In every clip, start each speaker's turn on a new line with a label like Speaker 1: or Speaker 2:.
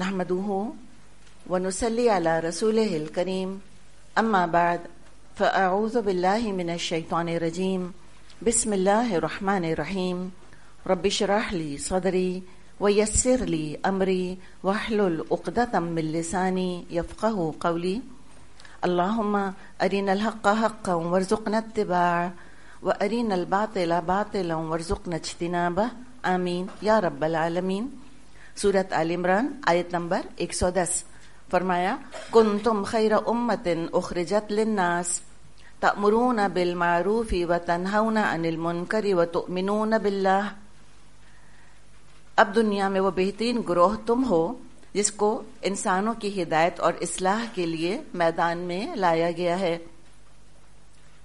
Speaker 1: نحمده ونصلي على رسوله الكريم أما بعد فأعوذ بالله من الشيطان الرجيم بسم الله الرحمن الرحيم رب اشرح لي صدري ويسر لي أمري واحلل عقدة من لساني يفقه قولي اللهم أرنا الحق حقا وارزقنا اتباعه وأرنا الباطل باطلا وارزقنا اجتنابه آمين يا رب العالمين सूरत आल इमरान आयत नंबर 110 फरमाया कुन तुम खैर उम्मतिन उखरजत लिन्नास तमरून बिल मारूफ़ व तनहाउन अनिल मुनकर व तुमिनून बिल्लाह अब दुनिया में वो बेहतरीन ग्रोह तुम हो जिसको इंसानों की हिदायत और इसलाह के लिए मैदान में लाया गया है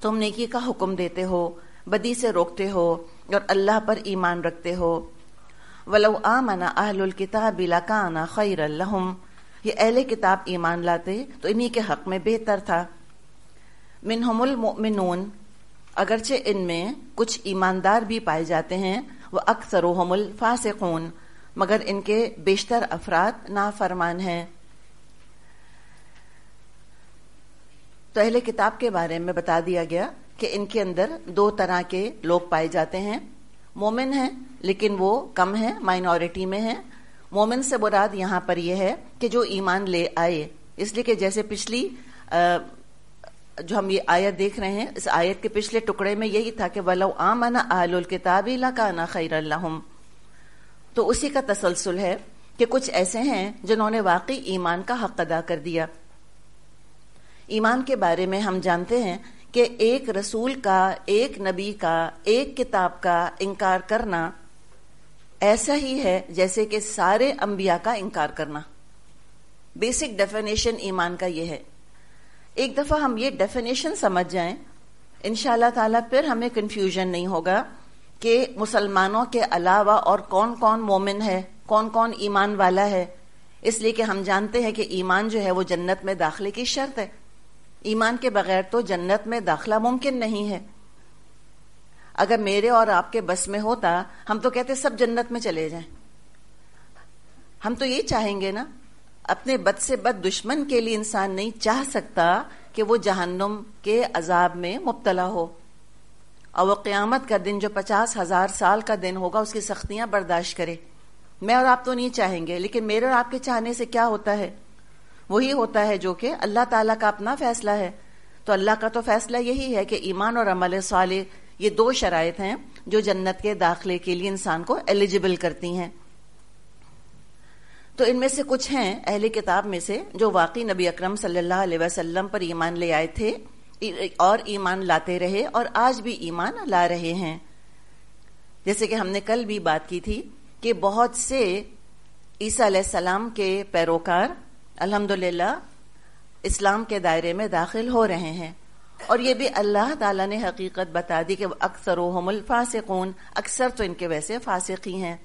Speaker 1: तुम नेकी का हुक्म देते हो बदी से रोकते हो और अल्लाह पर ईमान रखते हो वलो आमन आहलुल किताब लकाना खैर लहम ये अहले किताब ईमान लाते तो इन्हीं के हक में बेहतर था मिन हमल अगरचे इनमें कुछ ईमानदार भी पाए जाते हैं व अक्सर हमल फासकून मगर इनके बेशतर अफराद नाफरमान हैं तो अहले किताब के बारे में बता दिया गया कि इनके अंदर दो तरह के लोग पाए जाते हैं मोमिन हैं लेकिन वो कम है माइनॉरिटी में है मोमिन से मुराद यहाँ पर यह है कि जो ईमान ले आए इसलिए कि जैसे पिछली जो हम ये आयत देख रहे हैं इस आयत के पिछले टुकड़े में यही था कि वलो आमना आहल किताब लाकाना खैर तो उसी का तसलसल है कि कुछ ऐसे हैं जिन्होंने वाकई ईमान का हक अदा कर दिया ईमान के बारे में हम जानते हैं कि एक रसूल का एक नबी का एक किताब का इनकार करना ऐसा ही है जैसे कि सारे अंबिया का इनकार करना बेसिक डेफिनेशन ईमान का यह है एक दफ़ा हम ये डेफिनेशन समझ जाएं इनशाला ताला फिर हमें कन्फ्यूजन नहीं होगा कि मुसलमानों के अलावा और कौन कौन मोमिन है कौन कौन ईमान वाला है इसलिए कि हम जानते हैं कि ईमान जो है वो जन्नत में दाखिले की शर्त है ईमान के बगैर तो जन्नत में दाखिला मुमकिन नहीं है अगर मेरे और आपके बस में होता हम तो कहते सब जन्नत में चले जाएं हम तो ये चाहेंगे ना अपने बद से बद दुश्मन के लिए इंसान नहीं चाह सकता कि वो जहन्नुम के अजाब में मुबतला हो और वो क़्यामत का दिन जो पचास हज़ार साल का दिन होगा उसकी सख्तियां बर्दाश्त करे मैं और आप तो नहीं चाहेंगे लेकिन मेरे और आपके चाहने से क्या होता है वही होता है जो कि अल्लाह ताला का अपना फैसला है तो अल्लाह का तो फैसला यही है कि ईमान और अमल साले ये दो शरात हैं जो जन्नत के दाखिले के लिए इंसान को एलिजिबल करती हैं तो इनमें से कुछ हैं अहले किताब में से जो वाकई नबी अकरम सल्लल्लाहु अलैहि वसल्लम पर ईमान ले आए थे और ईमान लाते रहे और आज भी ईमान ला रहे हैं जैसे कि हमने कल भी बात की थी कि बहुत से ईसा सलाम के पैरोकार अल्हम्दुलिल्लाह इस्लाम के दायरे में दाखिल हो रहे हैं और ये भी अल्लाह ताला ने हकीकत बता दी कि अक्सर हमल फासिकून अक्सर तो इनके वैसे फासिक ही हैं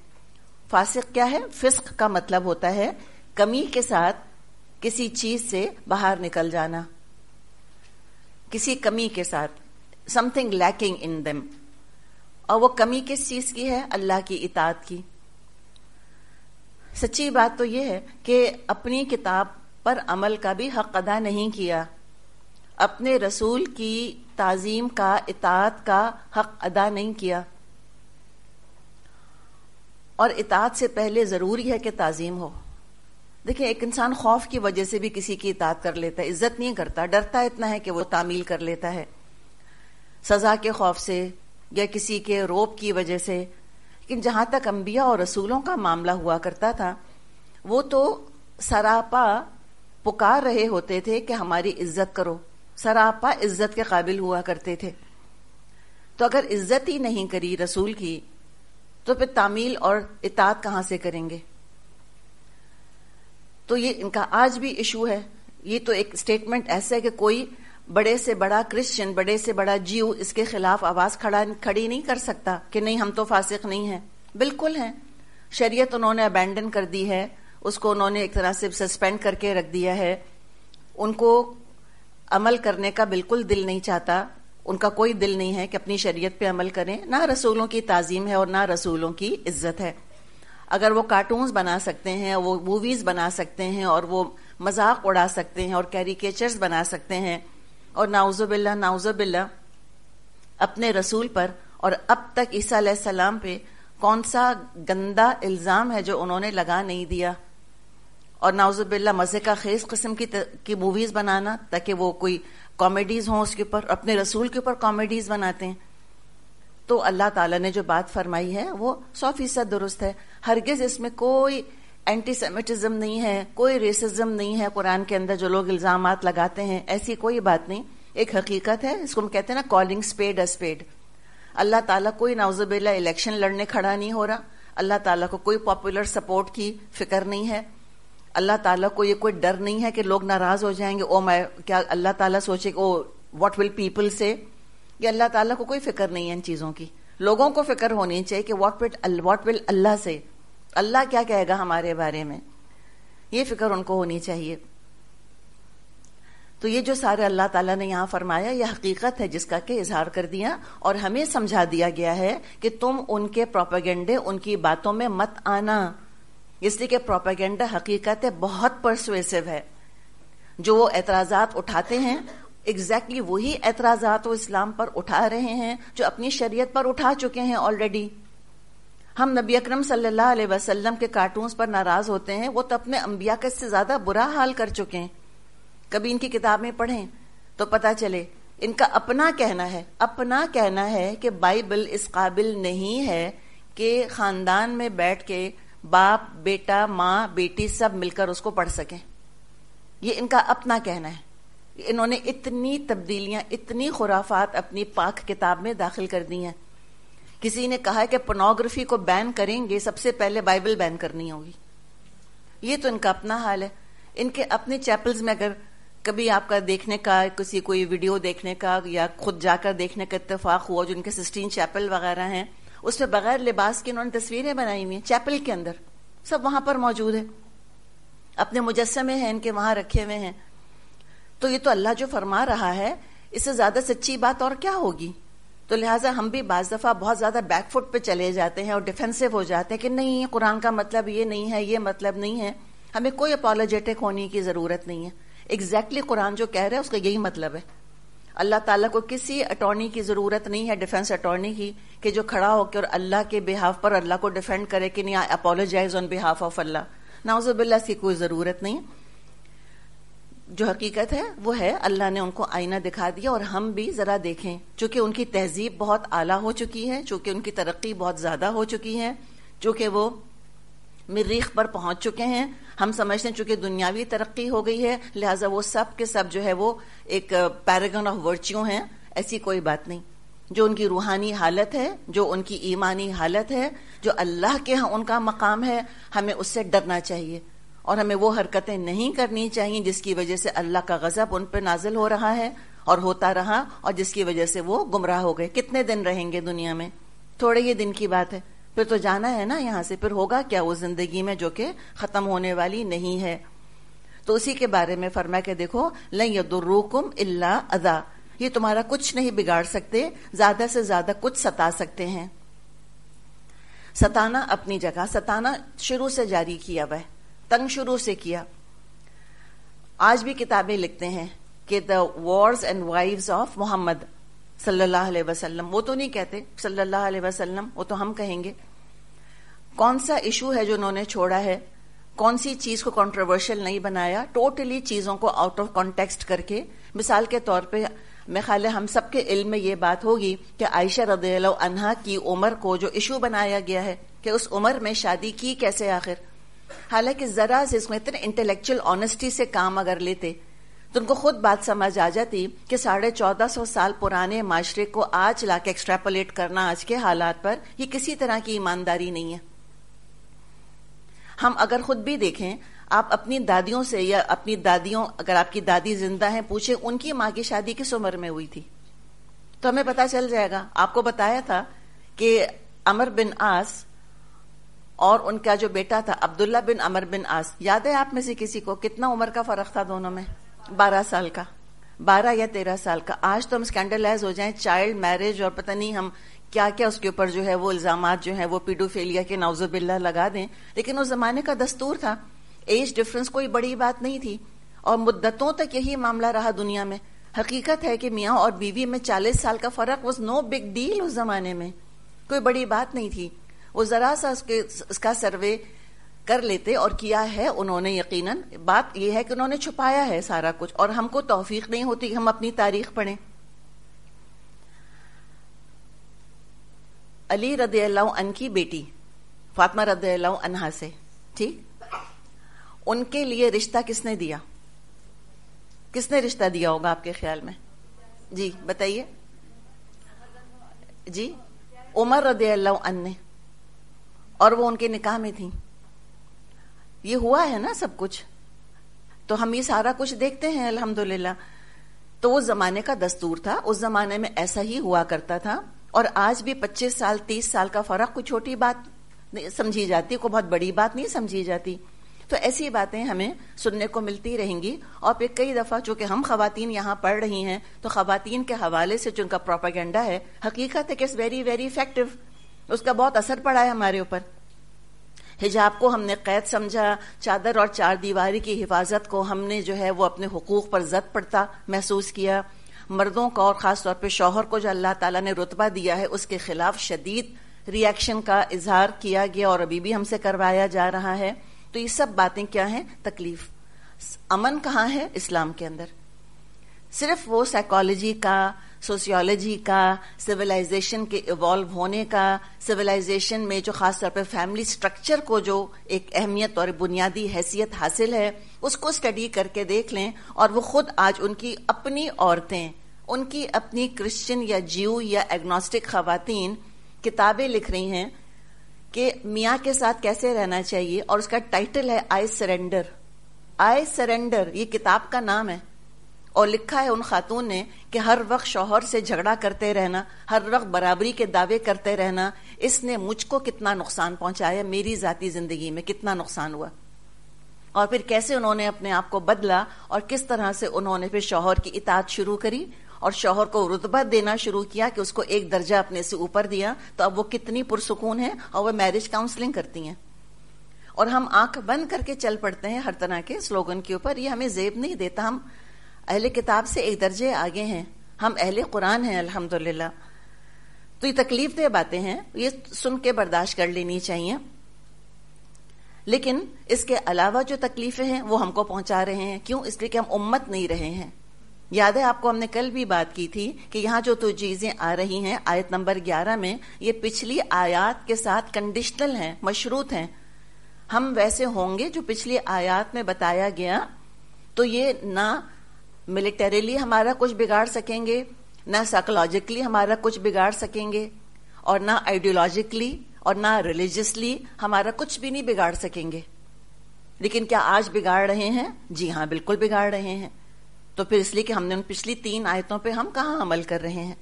Speaker 1: फासिक क्या है फिस्क का मतलब होता है कमी के साथ किसी चीज से बाहर निकल जाना किसी कमी के साथ समथिंग लैकिंग इन दम और वो कमी किस चीज की है अल्लाह की इताद की सच्ची बात तो ये है कि अपनी किताब पर अमल का भी हक अदा नहीं किया अपने रसूल की ताज़ीम का इतात का हक अदा नहीं किया और इतात से पहले ज़रूरी है कि ताज़ीम हो देखिए एक इंसान खौफ की वजह से भी किसी की इतात कर लेता है इज्जत नहीं करता डरता इतना है कि वो तामील कर लेता है सज़ा के खौफ से या किसी के रोप की वजह से लेकिन जहां तक अंबिया और रसूलों का मामला हुआ करता था वो तो सरापा पुकार रहे होते थे कि हमारी इज्जत करो सरापा इज्जत के काबिल हुआ करते थे तो अगर इज्जत ही नहीं करी रसूल की तो फिर तामील और इतात कहां से करेंगे तो ये इनका आज भी इशू है ये तो एक स्टेटमेंट ऐसा है कि कोई बड़े से बड़ा क्रिश्चियन बड़े से बड़ा जीव इसके खिलाफ आवाज खड़ा खड़ी नहीं कर सकता कि नहीं हम तो फासिक नहीं है बिल्कुल है शरीयत उन्होंने अबेंडन कर दी है उसको उन्होंने एक तरह से सस्पेंड करके रख दिया है उनको अमल करने का बिल्कुल दिल नहीं चाहता उनका कोई दिल नहीं है कि अपनी शरीयत पे अमल करें ना रसूलों की ताजीम है और ना रसूलों की इज्जत है अगर वो कार्टून्स बना सकते हैं वो मूवीज़ बना सकते हैं और वो मजाक उड़ा सकते हैं और कैरिकेचर्स बना सकते हैं और नाउज़बिल्ला नाउज़बिल्ला अपने रसूल पर और अब तक ईसा सलाम पे कौन सा गंदा इल्ज़ाम है जो उन्होंने लगा नहीं दिया और नाउजुबिल्ला मज़े का खेज कस्म की की मूवीज़ बनाना ताकि वो कोई कॉमेडीज़ हों उसके ऊपर अपने रसूल के ऊपर कॉमेडीज़ बनाते हैं तो अल्लाह ताला ने जो बात फरमाई है वो सौ फीसद दुरुस्त है हरगिज़ इसमें कोई एंटी सेमेटिज़म नहीं है कोई रेसिज्म नहीं है कुरान के अंदर जो लोग इल्ज़ाम लगाते हैं ऐसी कोई बात नहीं एक हकीकत है इसको हम कहते हैं ना calling spade a spade Allah ताला कोई नाउजबिल्ला इलेक्शन लड़ने खड़ा नहीं हो रहा अल्लाह ताला को कोई पॉपुलर सपोर्ट की फिक्र नहीं है अल्लाह ताला को ये कोई डर नहीं है कि लोग नाराज हो जाएंगे ओ मैं क्या अल्लाह ताला सोचे ओ व्हाट विल पीपल से ये अल्लाह ताला को कोई फिक्र नहीं है इन चीज़ों की लोगों को फिक्र होनी चाहिए कि what wit what will Allah से अल्लाह क्या कहेगा हमारे बारे में ये फिक्र उनको होनी चाहिए तो ये जो सारे अल्लाह ताला ने यहां फरमाया ये हकीकत है जिसका के इजहार कर दिया और हमें समझा दिया गया है कि तुम उनके प्रोपेगेंडे उनकी बातों में मत आना इसलिए कि प्रोपागेंडा हकीकत है बहुत परसुएसिव है जो वो एतराज़ात उठाते हैं एग्जैक्टली exactly वही एतराज़ात वो इस्लाम पर उठा रहे हैं जो अपनी शरीयत पर उठा चुके हैं ऑलरेडी हम नबी अक्रम वसल्लम के कार्टून्स पर नाराज होते हैं वो तो अपने अंबिया के से ज़्यादा बुरा हाल कर चुके हैं कभी इनकी किताबें पढ़ें तो पता चले इनका अपना कहना है अपना कहना है कि बाइबल इस काबिल नहीं है कि ख़ानदान में बैठ के बाप बेटा माँ बेटी सब मिलकर उसको पढ़ सके ये इनका अपना कहना है इन्होंने इतनी तब्दीलियां इतनी खुराफात अपनी पाक किताब में दाखिल कर दी हैं किसी ने कहा है कि पोनोग्राफी को बैन करेंगे सबसे पहले बाइबल बैन करनी होगी ये तो इनका अपना हाल है इनके अपने चैपल्स में अगर कभी आपका देखने का किसी कोई वीडियो देखने का या खुद जाकर देखने का इतफाक हुआ जो इनके सिस्टीन चैपल वगैरह हैं उसमें बगैर लिबास के उन्होंने तस्वीरें बनाई हुई हैं चैपल के अंदर सब वहां पर मौजूद है अपने मुजस्मे हैं इनके वहां रखे हुए हैं तो ये तो अल्लाह जो फरमा रहा है इससे ज्यादा सच्ची बात और क्या होगी तो लिहाजा हम भी बाज दफा बहुत ज्यादा बैकफुट पे चले जाते हैं और डिफेंसिव हो जाते हैं कि नहीं कुरान का मतलब ये नहीं है ये मतलब नहीं है हमें कोई अपोलोजेटिक होने की जरूरत नहीं है एग्जैक्टली exactly कुरान जो कह रहे है उसका यही मतलब है अल्लाह ताला को किसी अटॉर्नी की ज़रूरत नहीं है डिफेंस अटॉर्नी की कि जो खड़ा होकर और अल्लाह के बिहाफ पर अल्लाह को डिफेंड करे कि नहीं I apologise on behalf of Allah नाउजबिल्ला की कोई ज़रूरत नहीं जो हकीकत है वो है अल्लाह ने उनको आईना दिखा दिया और हम भी ज़रा देखें चूंकि उनकी तहजीब बहुत आला हो चुकी है चूंकि उनकी तरक्की बहुत ज़्यादा हो चुकी है चूंकि वो मरीख पर पहुंच चुके हैं हम समझते हैं चूंकि दुनियावी तरक्की हो गई है लिहाजा वो सब के सब जो है वो एक पैरागन ऑफ वर्च्यू हैं ऐसी कोई बात नहीं जो उनकी रूहानी हालत है जो उनकी ईमानी हालत है जो अल्लाह के यहाँ उनका मकाम है हमें उससे डरना चाहिए और हमें वो हरकतें नहीं करनी चाहिए जिसकी वजह से अल्लाह का गजब उन पर नाजिल हो रहा है और होता रहा और जिसकी वजह से वो गुमराह हो गए कितने दिन रहेंगे दुनिया में थोड़े ही दिन की बात है फिर तो जाना है ना यहाँ से फिर होगा क्या वो जिंदगी में जो कि ख़त्म होने वाली नहीं है तो उसी के बारे में फरमा के देखो लई यदुर्रूकुम इल्ला अदा ये तुम्हारा कुछ नहीं बिगाड़ सकते ज्यादा से ज्यादा कुछ सता सकते हैं सताना अपनी जगह सताना शुरू से जारी किया वह तंग शुरू से किया आज भी किताबें लिखते हैं कि the wars and wives of Mohammad सल्लल्लाहु अलैहि वसल्लम वो तो नहीं कहते सल्लल्लाहु अलैहि वसल्लम वो तो हम कहेंगे कौन सा इशू है जो उन्होंने छोड़ा है कौन सी चीज को कंट्रोवर्शियल नहीं बनाया टोटली चीजों को आउट ऑफ कॉन्टेक्स्ट करके मिसाल के तौर पे मैं ख्याल हम सबके इल्म में ये बात होगी कि आयशा रदील अनहा की उम्र को जो इशू बनाया गया है कि उस उम्र में शादी की कैसे आखिर हालांकि जरा से इसमें इतने इंटेलेक्चुअल ऑनेस्टी से काम अगर लेते तो उनको खुद बात समझ आ जाती कि साढ़े चौदह सौ साल पुराने माशरे को आज लाके एक्सट्रापोलेट करना आज के हालात पर ये किसी तरह की ईमानदारी नहीं है हम अगर खुद भी देखें आप अपनी दादियों से या अपनी दादियों अगर आपकी दादी जिंदा है पूछे उनकी माँ की शादी किस उम्र में हुई थी तो हमें पता चल जाएगा आपको बताया था कि अमर बिन आस और उनका जो बेटा था अब्दुल्ला बिन अमर बिन आस याद है आप में से किसी को कितना उम्र का फर्क था दोनों में बारह साल का बारह या तेरह साल का आज तो हम स्कैंडलाइज हो जाए चाइल्ड मैरिज और पता नहीं हम क्या क्या उसके ऊपर जो है वो इल्ज़ाम जो है वो पीडोफेलिया के नाउजबिल्ला लगा दें लेकिन उस ज़माने का दस्तूर था एज डिफरेंस कोई बड़ी बात नहीं थी और मुद्दतों तक यही मामला रहा दुनिया में हकीकत है कि मियाँ और बीवी में चालीस साल का फ़र्क वॉज नो बिग डील उस ज़माने में कोई बड़ी बात नहीं थी वो ज़रा सा उसके उसका सर्वे कर लेते और किया है उन्होंने यकीनन बात यह है कि उन्होंने छुपाया है सारा कुछ और हमको तोफीक नहीं होती हम अपनी तारीख पढ़ें अली रद अन की बेटी फातमा रद अनहा से ठीक उनके लिए रिश्ता किसने दिया किसने रिश्ता दिया होगा आपके ख्याल में जी बताइए जी उमर रद अन ने और वो उनके निकाह में थी ये हुआ है ना सब कुछ तो हम ये सारा कुछ देखते हैं अल्हम्दुलिल्लाह तो उस जमाने का दस्तूर था उस जमाने में ऐसा ही हुआ करता था और आज भी 25 साल 30 साल का फर्क कोई छोटी बात समझी जाती कोई बहुत बड़ी बात नहीं समझी जाती तो ऐसी बातें हमें सुनने को मिलती रहेंगी और फिर कई दफ़ा चूंकि हम खातन यहाँ पढ़ रही हैं तो खातन के हवाले से जो उनका प्रोपागेंडा है हकीकत है कि इट्स वेरी वेरी इफेक्टिव उसका बहुत असर पड़ा है हमारे ऊपर हिजाब को हमने कैद समझा चादर और चार दीवारी की हिफाजत को हमने जो है वो अपने हकूक़ पर जद पड़ता महसूस किया मर्दों का और ख़ास तौर पे शौहर को जो अल्लाह ताला ने रुतबा दिया है उसके खिलाफ शदीद रिएक्शन का इजहार किया गया और अभी भी हमसे करवाया जा रहा है तो ये सब बातें क्या हैं तकलीफ अमन कहाँ है इस्लाम के अंदर सिर्फ वो साइकोलॉजी का सोशियोलॉजी का सिविलाइजेशन के इवॉल्व होने का सिविलाइजेशन में जो खास तौर पे फैमिली स्ट्रक्चर को जो एक अहमियत और बुनियादी हैसियत हासिल है उसको स्टडी करके देख लें और वो खुद आज उनकी अपनी औरतें उनकी अपनी क्रिश्चियन या जीव या एग्नोस्टिक खातन किताबें लिख रही हैं कि मियाँ के साथ कैसे रहना चाहिए और उसका टाइटल है आई सरेंडर आई सरेंडर ये किताब का नाम है और लिखा है उन खातून ने कि हर वक्त शोहर से झगड़ा करते रहना हर वक्त बराबरी के दावे करते रहना इसने मुझको कितना नुकसान पहुंचाया मेरी ज़ाती ज़िंदगी में कितना नुकसान हुआ और फिर कैसे उन्होंने अपने आप को बदला और किस तरह से उन्होंने फिर शोहर की इताद शुरू करी और शोहर को रुतबा देना शुरू किया कि उसको एक दर्जा अपने से ऊपर दिया तो अब वो कितनी पुरसकून है और वह मैरिज काउंसलिंग करती हैं और हम आंख बंद करके चल पड़ते हैं हर तरह के स्लोगन के ऊपर ये हमें जेब नहीं देता हम अहले किताब से एक दर्जे आगे हैं हम अहले कुरान हैं अल्हम्दुलिल्लाह तो ये तकलीफ दे बातें हैं ये सुन के बर्दाश्त कर लेनी चाहिए लेकिन इसके अलावा जो तकलीफें हैं वो हमको पहुंचा रहे हैं क्यों इसलिए कि हम उम्मत नहीं रहे हैं याद है आपको हमने कल भी बात की थी कि यहाँ जो तो चीज़ें आ रही हैं आयत नंबर 11 में ये पिछली आयात के साथ कंडीशनल हैं मशरूत हैं हम वैसे होंगे जो पिछली आयात में बताया गया तो ये ना मिलिटरीली हमारा कुछ बिगाड़ सकेंगे ना साइकोलॉजिकली हमारा कुछ बिगाड़ सकेंगे और ना आइडियोलॉजिकली और ना रिलीजियसली हमारा कुछ भी नहीं बिगाड़ सकेंगे लेकिन क्या आज बिगाड़ रहे हैं जी हाँ बिल्कुल बिगाड़ रहे हैं तो फिर इसलिए कि हमने उन पिछली तीन आयतों पे हम कहा अमल कर रहे हैं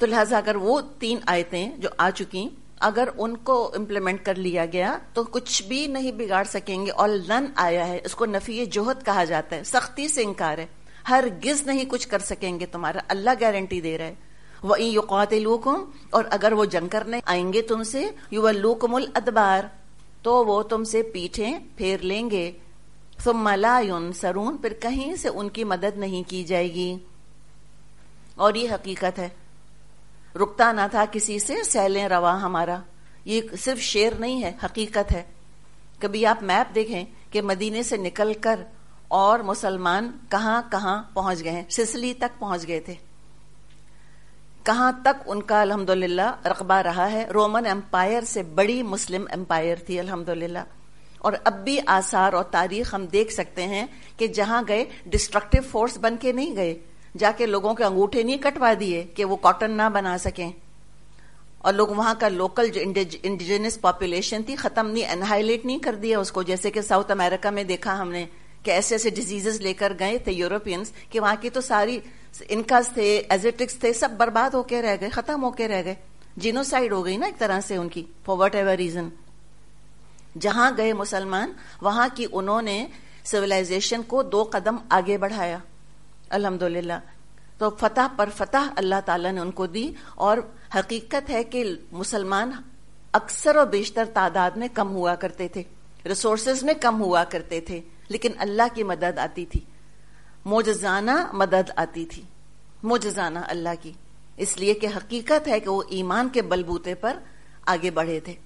Speaker 1: तो लिहाजा अगर वो तीन आयतें जो आ चुकी अगर उनको इम्प्लीमेंट कर लिया गया तो कुछ भी नहीं बिगाड़ सकेंगे और लन आया है इसको नफी जोहत कहा जाता है सख्ती से इंकार है हर गिज नहीं कुछ कर सकेंगे तुम्हारा अल्लाह गारंटी दे रहा है वही लूक लूकुम और अगर वो जंग करने आएंगे तुमसे युवा लूकमुल अदबार तो वो तुमसे पीठे फेर लेंगे सुमलायुन सरून फिर कहीं से उनकी मदद नहीं की जाएगी और ये हकीकत है रुकता ना था किसी से सैलें रवा हमारा ये सिर्फ शेर नहीं है हकीकत है कभी आप मैप देखें कि मदीने से निकल कर और मुसलमान कहाँ कहाँ पहुंच गए सिसली तक पहुंच गए थे कहाँ तक उनका अल्हम्दुलिल्लाह रकबा रहा है रोमन एम्पायर से बड़ी मुस्लिम एम्पायर थी अल्हम्दुलिल्लाह और अब भी आसार और तारीख हम देख सकते हैं कि जहां गए डिस्ट्रक्टिव फोर्स बन के नहीं गए जाके लोगों के अंगूठे नहीं कटवा दिए कि वो कॉटन ना बना सकें और लोग वहां का लोकल जो इंडिजिनस पॉपुलेशन थी खत्म नहीं एनहाइलेट नहीं कर दिया उसको जैसे कि साउथ अमेरिका में देखा हमने कि ऐसे ऐसे डिजीजेस लेकर गए थे यूरोपियंस कि वहां की तो सारी इनकास थे एजेटिक्स थे सब बर्बाद होके रह गए खत्म होके रह गए जिनोसाइड हो गई ना एक तरह से उनकी फॉर वट एवर रीजन जहां गए मुसलमान वहां की उन्होंने सिविलाइजेशन को दो कदम आगे बढ़ाया अल्हम्दुलिल्लाह तो फतह पर फतह अल्लाह ताला ने उनको दी और हकीकत है कि मुसलमान अक्सर और बेशतर तादाद में कम हुआ करते थे रिसोर्सेज में कम हुआ करते थे लेकिन अल्लाह की मदद आती थी मोजाना मदद आती थी मोजाना अल्लाह की इसलिए कि हकीकत है कि वो ईमान के बलबूते पर आगे बढ़े थे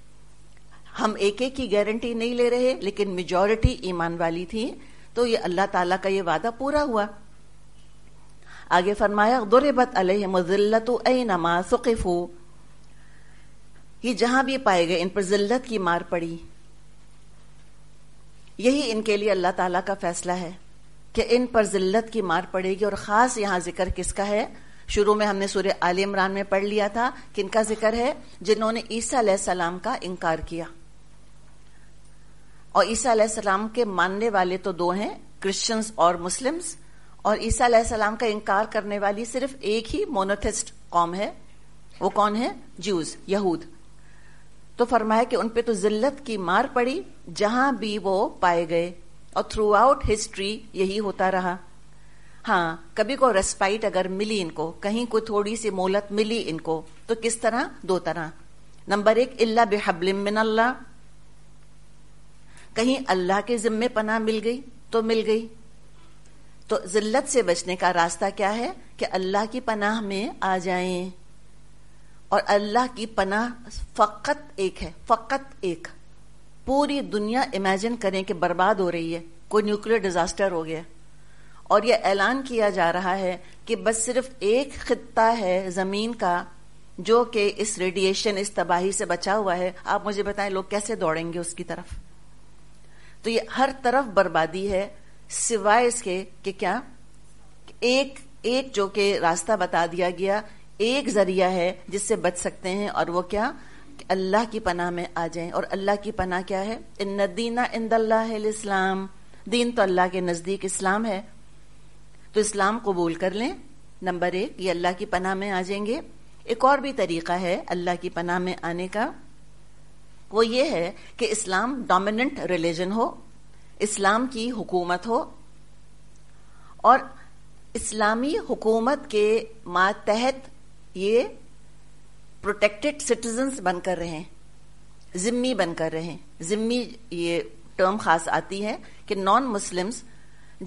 Speaker 1: हम एक एक की गारंटी नहीं ले रहे लेकिन मेजोरिटी ईमान वाली थी तो ये अल्लाह ताला का ये वादा पूरा हुआ आगे फरमाया दुरबत अलहत नमा सुकफ़ू ये जहां भी पाए गए इन पर जिल्लत की मार पड़ी यही इनके लिए अल्लाह ताला का फैसला है कि इन पर जिल्लत की मार पड़ेगी और ख़ास यहां जिक्र किसका है शुरू में हमने सूर्य आल इमरान में पढ़ लिया था किनका जिक्र है जिन्होंने ईसा सलाम का इनकार किया और ईसा सलाम के मानने वाले तो दो हैं क्रिश्चियंस और मुस्लिम्स और ईसा सलाम का इनकार करने वाली सिर्फ एक ही मोनोथिस्ट कौम है वो कौन है जूस यहूद तो फरमाया कि उन पे तो जिल्लत की मार पड़ी जहां भी वो पाए गए और थ्रू आउट हिस्ट्री यही होता रहा हाँ कभी को रेस्पाइट अगर मिली इनको कहीं को थोड़ी सी मोहलत मिली इनको तो किस तरह दो तरह नंबर एक इल्ला बेहबलिम मिनल्ला कहीं अल्लाह के जिम्मे पनाह मिल गई तो मिल गई तो जिल्लत से बचने का रास्ता क्या है कि अल्लाह की पनाह में आ जाएं और अल्लाह की पनाह फ़कत एक है फ़कत एक पूरी दुनिया इमेजिन करें कि बर्बाद हो रही है कोई न्यूक्लियर डिजास्टर हो गया और यह ऐलान किया जा रहा है कि बस सिर्फ एक खत्ता है ज़मीन का जो कि इस रेडिएशन इस तबाही से बचा हुआ है आप मुझे बताएं लोग कैसे दौड़ेंगे उसकी तरफ तो ये हर तरफ बर्बादी है सिवाय इसके कि क्या एक एक जो कि रास्ता बता दिया गया एक जरिया है जिससे बच सकते हैं और वो क्या अल्लाह की पनाह में आ जाएं और अल्लाह की पनाह क्या है इन दीना इन इस्लाम दीन तो अल्लाह के नज़दीक इस्लाम है तो इस्लाम कबूल कर लें नंबर एक ये अल्लाह की पनाह में आ जाएंगे एक और भी तरीका है अल्लाह की पनाह में आने का वो ये है कि इस्लाम डोमिनेंट रिलीजन हो इस्लाम की हुकूमत हो और इस्लामी हुकूमत के मातहत ये प्रोटेक्टेड सिटीजन्स बनकर रहे जिम्मी बनकर रहे जिम्मी ये टर्म खास आती है कि नॉन मुस्लिम्स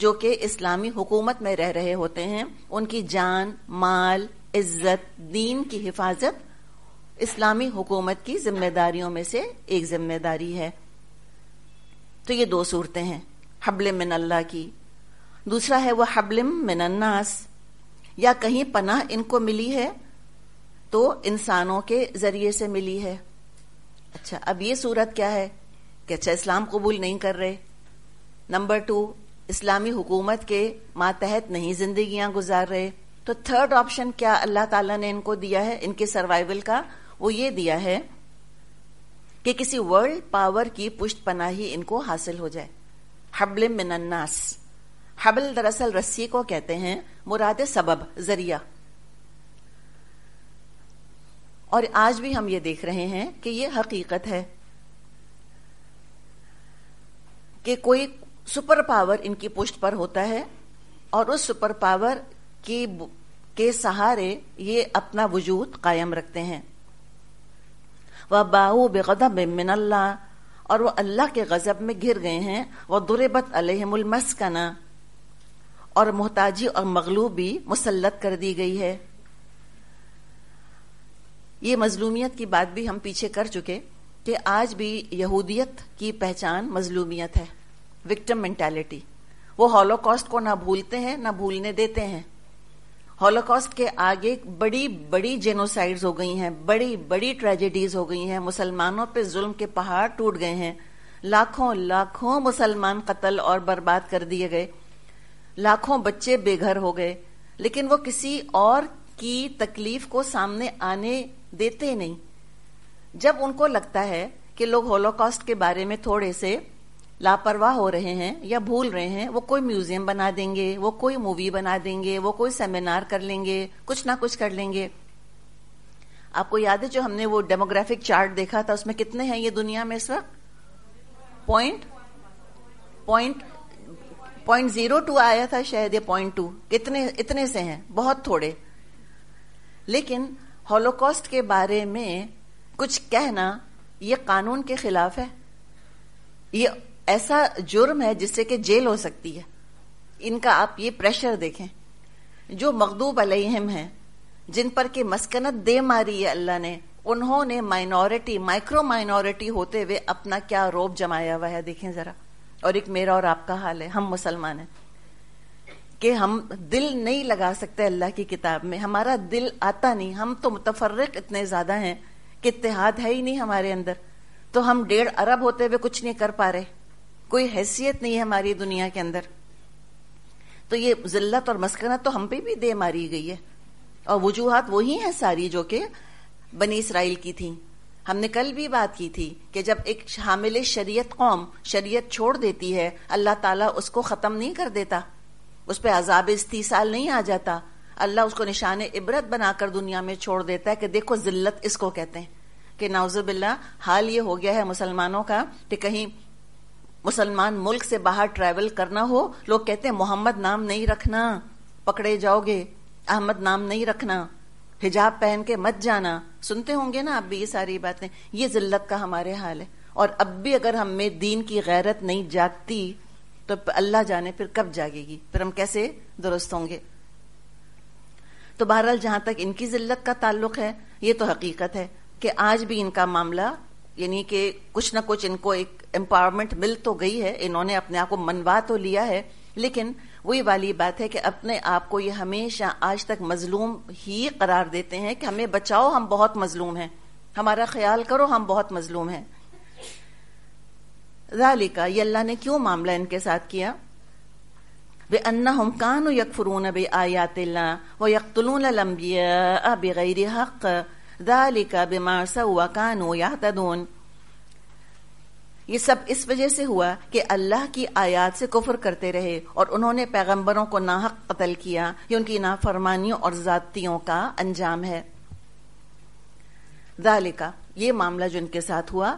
Speaker 1: जो कि इस्लामी हुकूमत में रह रहे होते हैं उनकी जान माल इज्जत दीन की हिफाजत इस्लामी हुकूमत की जिम्मेदारियों में से एक जिम्मेदारी है तो ये दो सूरतें हैं हबले मिन अल्लाह की दूसरा है वह हबलिम मिनन्नास या कहीं पनाह इनको मिली है तो इंसानों के जरिए से मिली है अच्छा अब ये सूरत क्या है कि अच्छा इस्लाम कबूल नहीं कर रहे नंबर टू इस्लामी हुकूमत के मातहत नहीं जिंदगियां गुजार रहे तो थर्ड ऑप्शन क्या अल्लाह ताला ने इनको दिया है इनके सर्वाइवल का वो ये दिया है कि किसी वर्ल्ड पावर की पुष्ट पनाही इनको हासिल हो जाए हबल मिनन्नास हबल दरअसल रस्सी को कहते हैं मुराद सबब जरिया और आज भी हम ये देख रहे हैं कि ये हकीकत है कि कोई सुपर पावर इनकी पुष्ट पर होता है और उस सुपर पावर की के सहारे ये अपना वजूद कायम रखते हैं वह बाऊ बेगदब मिनल्ला और वो अल्लाह के गज़ब में घिर गए हैं वह दुरबत अलहमुलमस्कना और मोहताजी और मगलूबी मुसलत कर दी गई है ये मजलूमियत की बात भी हम पीछे कर चुके कि आज भी यहूदियत की पहचान मजलूमियत है विक्टम मैंटेलिटी वो हॉलोकॉस्ट को ना भूलते हैं ना भूलने देते हैं हॉलोकॉस्ट के आगे बड़ी बड़ी जेनोसाइड्स हो गई हैं बड़ी बड़ी ट्रेजेडीज हो गई हैं मुसलमानों पे जुल्म के पहाड़ टूट गए हैं लाखों लाखों मुसलमान कत्ल और बर्बाद कर दिए गए लाखों बच्चे बेघर हो गए लेकिन वो किसी और की तकलीफ को सामने आने देते नहीं जब उनको लगता है कि लोग होलोकॉस्ट के बारे में थोड़े से लापरवाह हो रहे हैं या भूल रहे हैं वो कोई म्यूजियम बना देंगे वो कोई मूवी बना देंगे वो कोई सेमिनार कर लेंगे कुछ ना कुछ कर लेंगे आपको याद है जो हमने वो डेमोग्राफिक चार्ट देखा था उसमें कितने हैं ये दुनिया में इस वक्त point point point zero two आया था शायद ये पॉइंट टू कितने इतने से हैं बहुत थोड़े लेकिन हॉलोकॉस्ट के बारे में कुछ कहना ये कानून के खिलाफ है ये ऐसा जुर्म है जिससे कि जेल हो सकती है इनका आप ये प्रेशर देखें जो मकदूब अलहम है जिन पर के मस्कनत दे मारी है अल्लाह ने उन्होंने माइनॉरिटी माइक्रो माइनॉरिटी होते हुए अपना क्या रोब जमाया हुआ है देखें जरा और एक मेरा और आपका हाल है हम मुसलमान हैं कि हम दिल नहीं लगा सकते अल्लाह की किताब में हमारा दिल आता नहीं हम तो मुतफरक इतने ज्यादा हैं कि इतिहाद है ही नहीं हमारे अंदर तो हम डेढ़ अरब होते हुए कुछ नहीं कर पा रहे कोई हैसियत नहीं है हमारी दुनिया के अंदर तो ये जिल्लत और मस्कनत तो हम पे भी दे मारी गई है और वजूहत वही है सारी जो कि बनी इसराइल की थी हमने कल भी बात की थी कि जब एक हामिल शरीयत कौम शरीयत छोड़ देती है अल्लाह ताला उसको ख़त्म नहीं कर देता उस पर अजाब इस्तीसाल नहीं आ जाता अल्लाह उसको निशान इबरत बनाकर दुनिया में छोड़ देता है कि देखो जिल्लत इसको कहते हैं कि नाउजबिल्ला हाल ये हो गया है मुसलमानों का कि कहीं मुसलमान मुल्क से बाहर ट्रैवल करना हो लोग कहते हैं मोहम्मद नाम नहीं रखना पकड़े जाओगे अहमद नाम नहीं रखना हिजाब पहन के मत जाना सुनते होंगे ना आप भी ये सारी बातें ये जिल्लत का हमारे हाल है और अब भी अगर हम में दीन की गैरत नहीं जागती तो अल्लाह जाने फिर कब जागेगी फिर हम कैसे दुरुस्त होंगे तो बहरहाल जहां तक इनकी जिल्लत का ताल्लुक है ये तो हकीकत है कि आज भी इनका मामला यानी कि कुछ ना कुछ इनको एक एम्पावरमेंट मिल तो गई है इन्होंने अपने आप को मनवा तो लिया है लेकिन वही वाली बात है कि अपने आप को ये हमेशा आज तक मजलूम ही करार देते हैं कि हमें बचाओ हम बहुत मजलूम हैं हमारा ख्याल करो हम बहुत मजलूम हैं जालिका ये अल्लाह ने क्यों मामला इनके साथ किया वे अन्ना हम कान यकफरून बे आयात व यकतलून लम्बिया बगैर हक़ ذالक बिमा सवा कानो यातदून ये सब इस वजह से हुआ कि अल्लाह की आयात से कुफर करते रहे और उन्होंने पैगंबरों को नाहक कत्ल किया ये उनकी नाफरमानियों और जातियों का अंजाम है दालिका ये मामला जो इनके साथ हुआ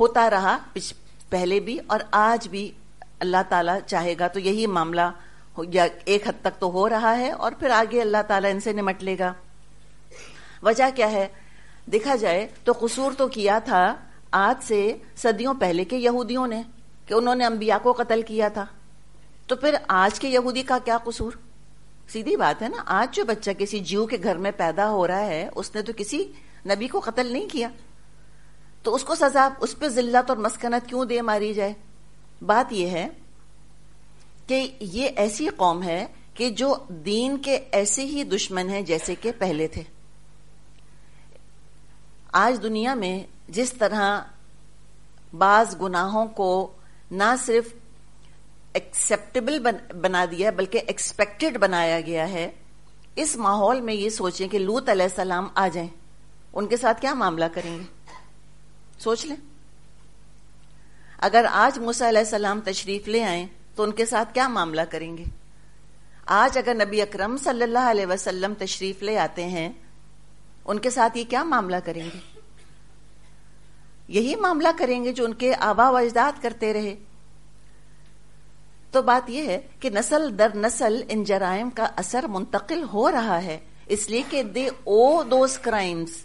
Speaker 1: होता रहा पहले भी और आज भी अल्लाह ताला चाहेगा तो यही मामला या एक हद तक तो हो रहा है और फिर आगे अल्लाह ताला इनसे निमट लेगा वजह क्या है देखा जाए तो कसूर तो किया था आज से सदियों पहले के यहूदियों ने कि उन्होंने अंबिया को कत्ल किया था तो फिर आज के यहूदी का क्या कसूर सीधी बात है ना आज जो बच्चा किसी जीव के घर में पैदा हो रहा है उसने तो किसी नबी को कत्ल नहीं किया तो उसको सजा उस पर जिल्लत और मस्कनत क्यों दे मारी जाए बात यह है कि ये ऐसी कौम है कि जो दीन के ऐसे ही दुश्मन है जैसे कि पहले थे आज दुनिया में जिस तरह बाज गुनाहों को ना सिर्फ एक्सेप्टेबल बन, बना दिया बल्कि एक्सपेक्टेड बनाया गया है इस माहौल में ये सोचें कि लूत सलाम आ जाएं उनके साथ क्या मामला करेंगे सोच लें अगर आज मूसा सलाम तशरीफ ले आए तो उनके साथ क्या मामला करेंगे आज अगर नबी अकरम सल्लल्लाहु अलैहि वसल्लम तशरीफ ले आते हैं उनके साथ ये क्या मामला करेंगे यही मामला करेंगे जो उनके आबा अजदाद करते रहे तो बात यह है कि नस्ल दर नस्ल इन जराइम का असर मुंतकिल हो रहा है इसलिए कि दे ओ दो क्राइम्स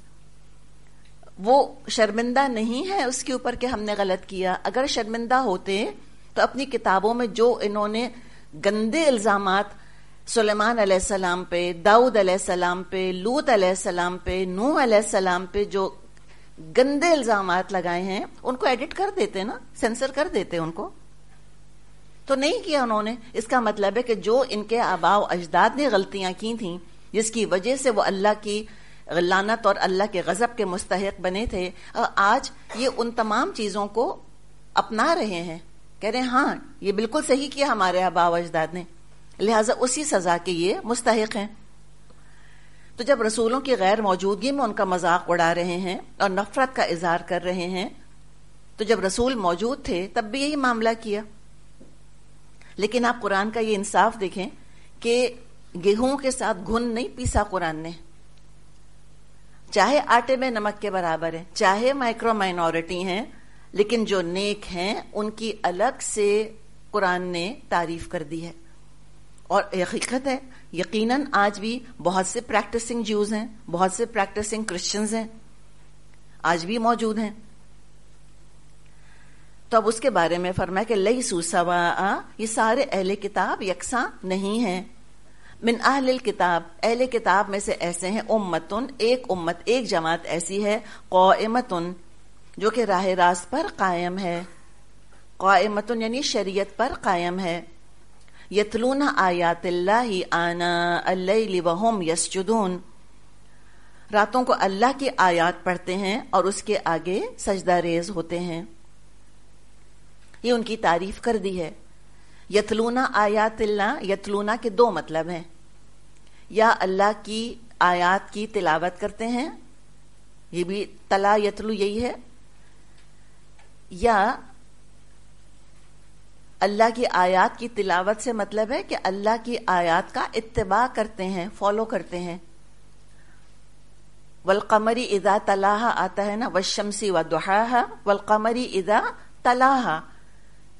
Speaker 1: वो शर्मिंदा नहीं है उसके ऊपर कि हमने गलत किया अगर शर्मिंदा होते तो अपनी किताबों में जो इन्होंने गंदे इल्जामात सुलेमान सलाम पे दाऊद सलाम पे लूत सलाम पे नू सलाम पे जो गंदे इल्जाम लगाए हैं उनको एडिट कर देते ना सेंसर कर देते उनको तो नहीं किया उन्होंने इसका मतलब है कि जो इनके आबाव अजदाद ने गलतियां की थी जिसकी वजह से वो अल्लाह की लानत और अल्लाह के गजब के मुस्तक बने थे और आज ये उन तमाम चीजों को अपना रहे हैं कह रहे हैं हाँ ये बिल्कुल सही किया हमारे आबाव अजदाद ने लिहाजा उसी सजा के ये मुस्तक हैं तो जब रसूलों की गैर मौजूदगी में उनका मजाक उड़ा रहे हैं और नफरत का इजहार कर रहे हैं तो जब रसूल मौजूद थे तब भी यही मामला किया लेकिन आप कुरान का ये इंसाफ देखें कि गेहूं के साथ घुन नहीं पीसा कुरान ने चाहे आटे में नमक के बराबर है चाहे माइक्रो माइनॉरिटी हैं लेकिन जो नेक हैं उनकी अलग से कुरान ने तारीफ कर दी है और हकीकत है यकीनन आज भी बहुत से प्रैक्टिसिंग ज्यूज हैं बहुत से प्रैक्टिसिंग क्रिश्चियंस हैं आज भी मौजूद हैं तो अब उसके बारे में फरमाया कि लई सूसवा ये सारे अहले किताब यकसा नहीं है मिन अहल किताब अहले किताब में से ऐसे हैं उम्मतन एक उम्मत एक जमात ऐसी है कौमतन जो कि राह रास्त पर कायम है कौमतन यानी शरीयत पर कायम है यतलून आयात आना वहम यसजुदून रातों को अल्लाह की आयात पढ़ते हैं और उसके आगे सजदा रेज होते हैं ये उनकी तारीफ कर दी है यतलूना आयात यतलूना के दो मतलब हैं या अल्लाह की आयात की तिलावत करते हैं ये भी तला यतलू यही है या अल्लाह की आयत की तिलावत से मतलब है कि अल्लाह की आयत का इतबा करते हैं फॉलो करते हैं वलकमरी इजा तलाहा आता है ना वशमसी व दुहा वलकमरी इजा तलाहा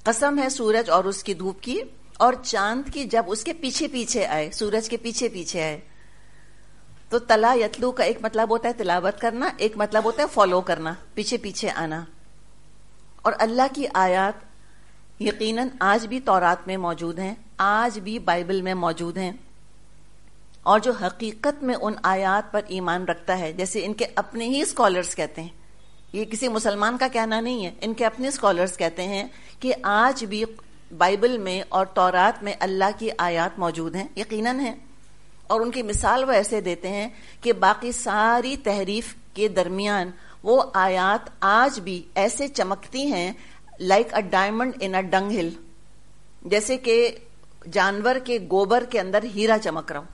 Speaker 1: कसम है सूरज और उसकी धूप की और चांद की जब उसके पीछे पीछे आए सूरज के पीछे पीछे आए तो तला यतलू का एक मतलब होता है तिलावत करना एक मतलब होता है फॉलो करना पीछे पीछे आना और अल्लाह की आयत यकीनन आज भी तौरात में मौजूद हैं आज भी बाइबल में मौजूद हैं और जो हकीकत में उन आयात पर ईमान रखता है जैसे इनके अपने ही स्कॉलर्स कहते हैं ये किसी मुसलमान का कहना नहीं है इनके अपने स्कॉलर्स कहते हैं कि आज भी बाइबल में और तौरात में अल्लाह की आयात मौजूद हैं यकीनन है और उनकी मिसाल वो ऐसे देते हैं कि बाकी सारी तहरीफ के दरमियान वो आयात आज भी ऐसे चमकती हैं लाइक अ डायमंड इन अ डंग हिल जैसे कि जानवर के गोबर के अंदर हीरा चमक रहा हो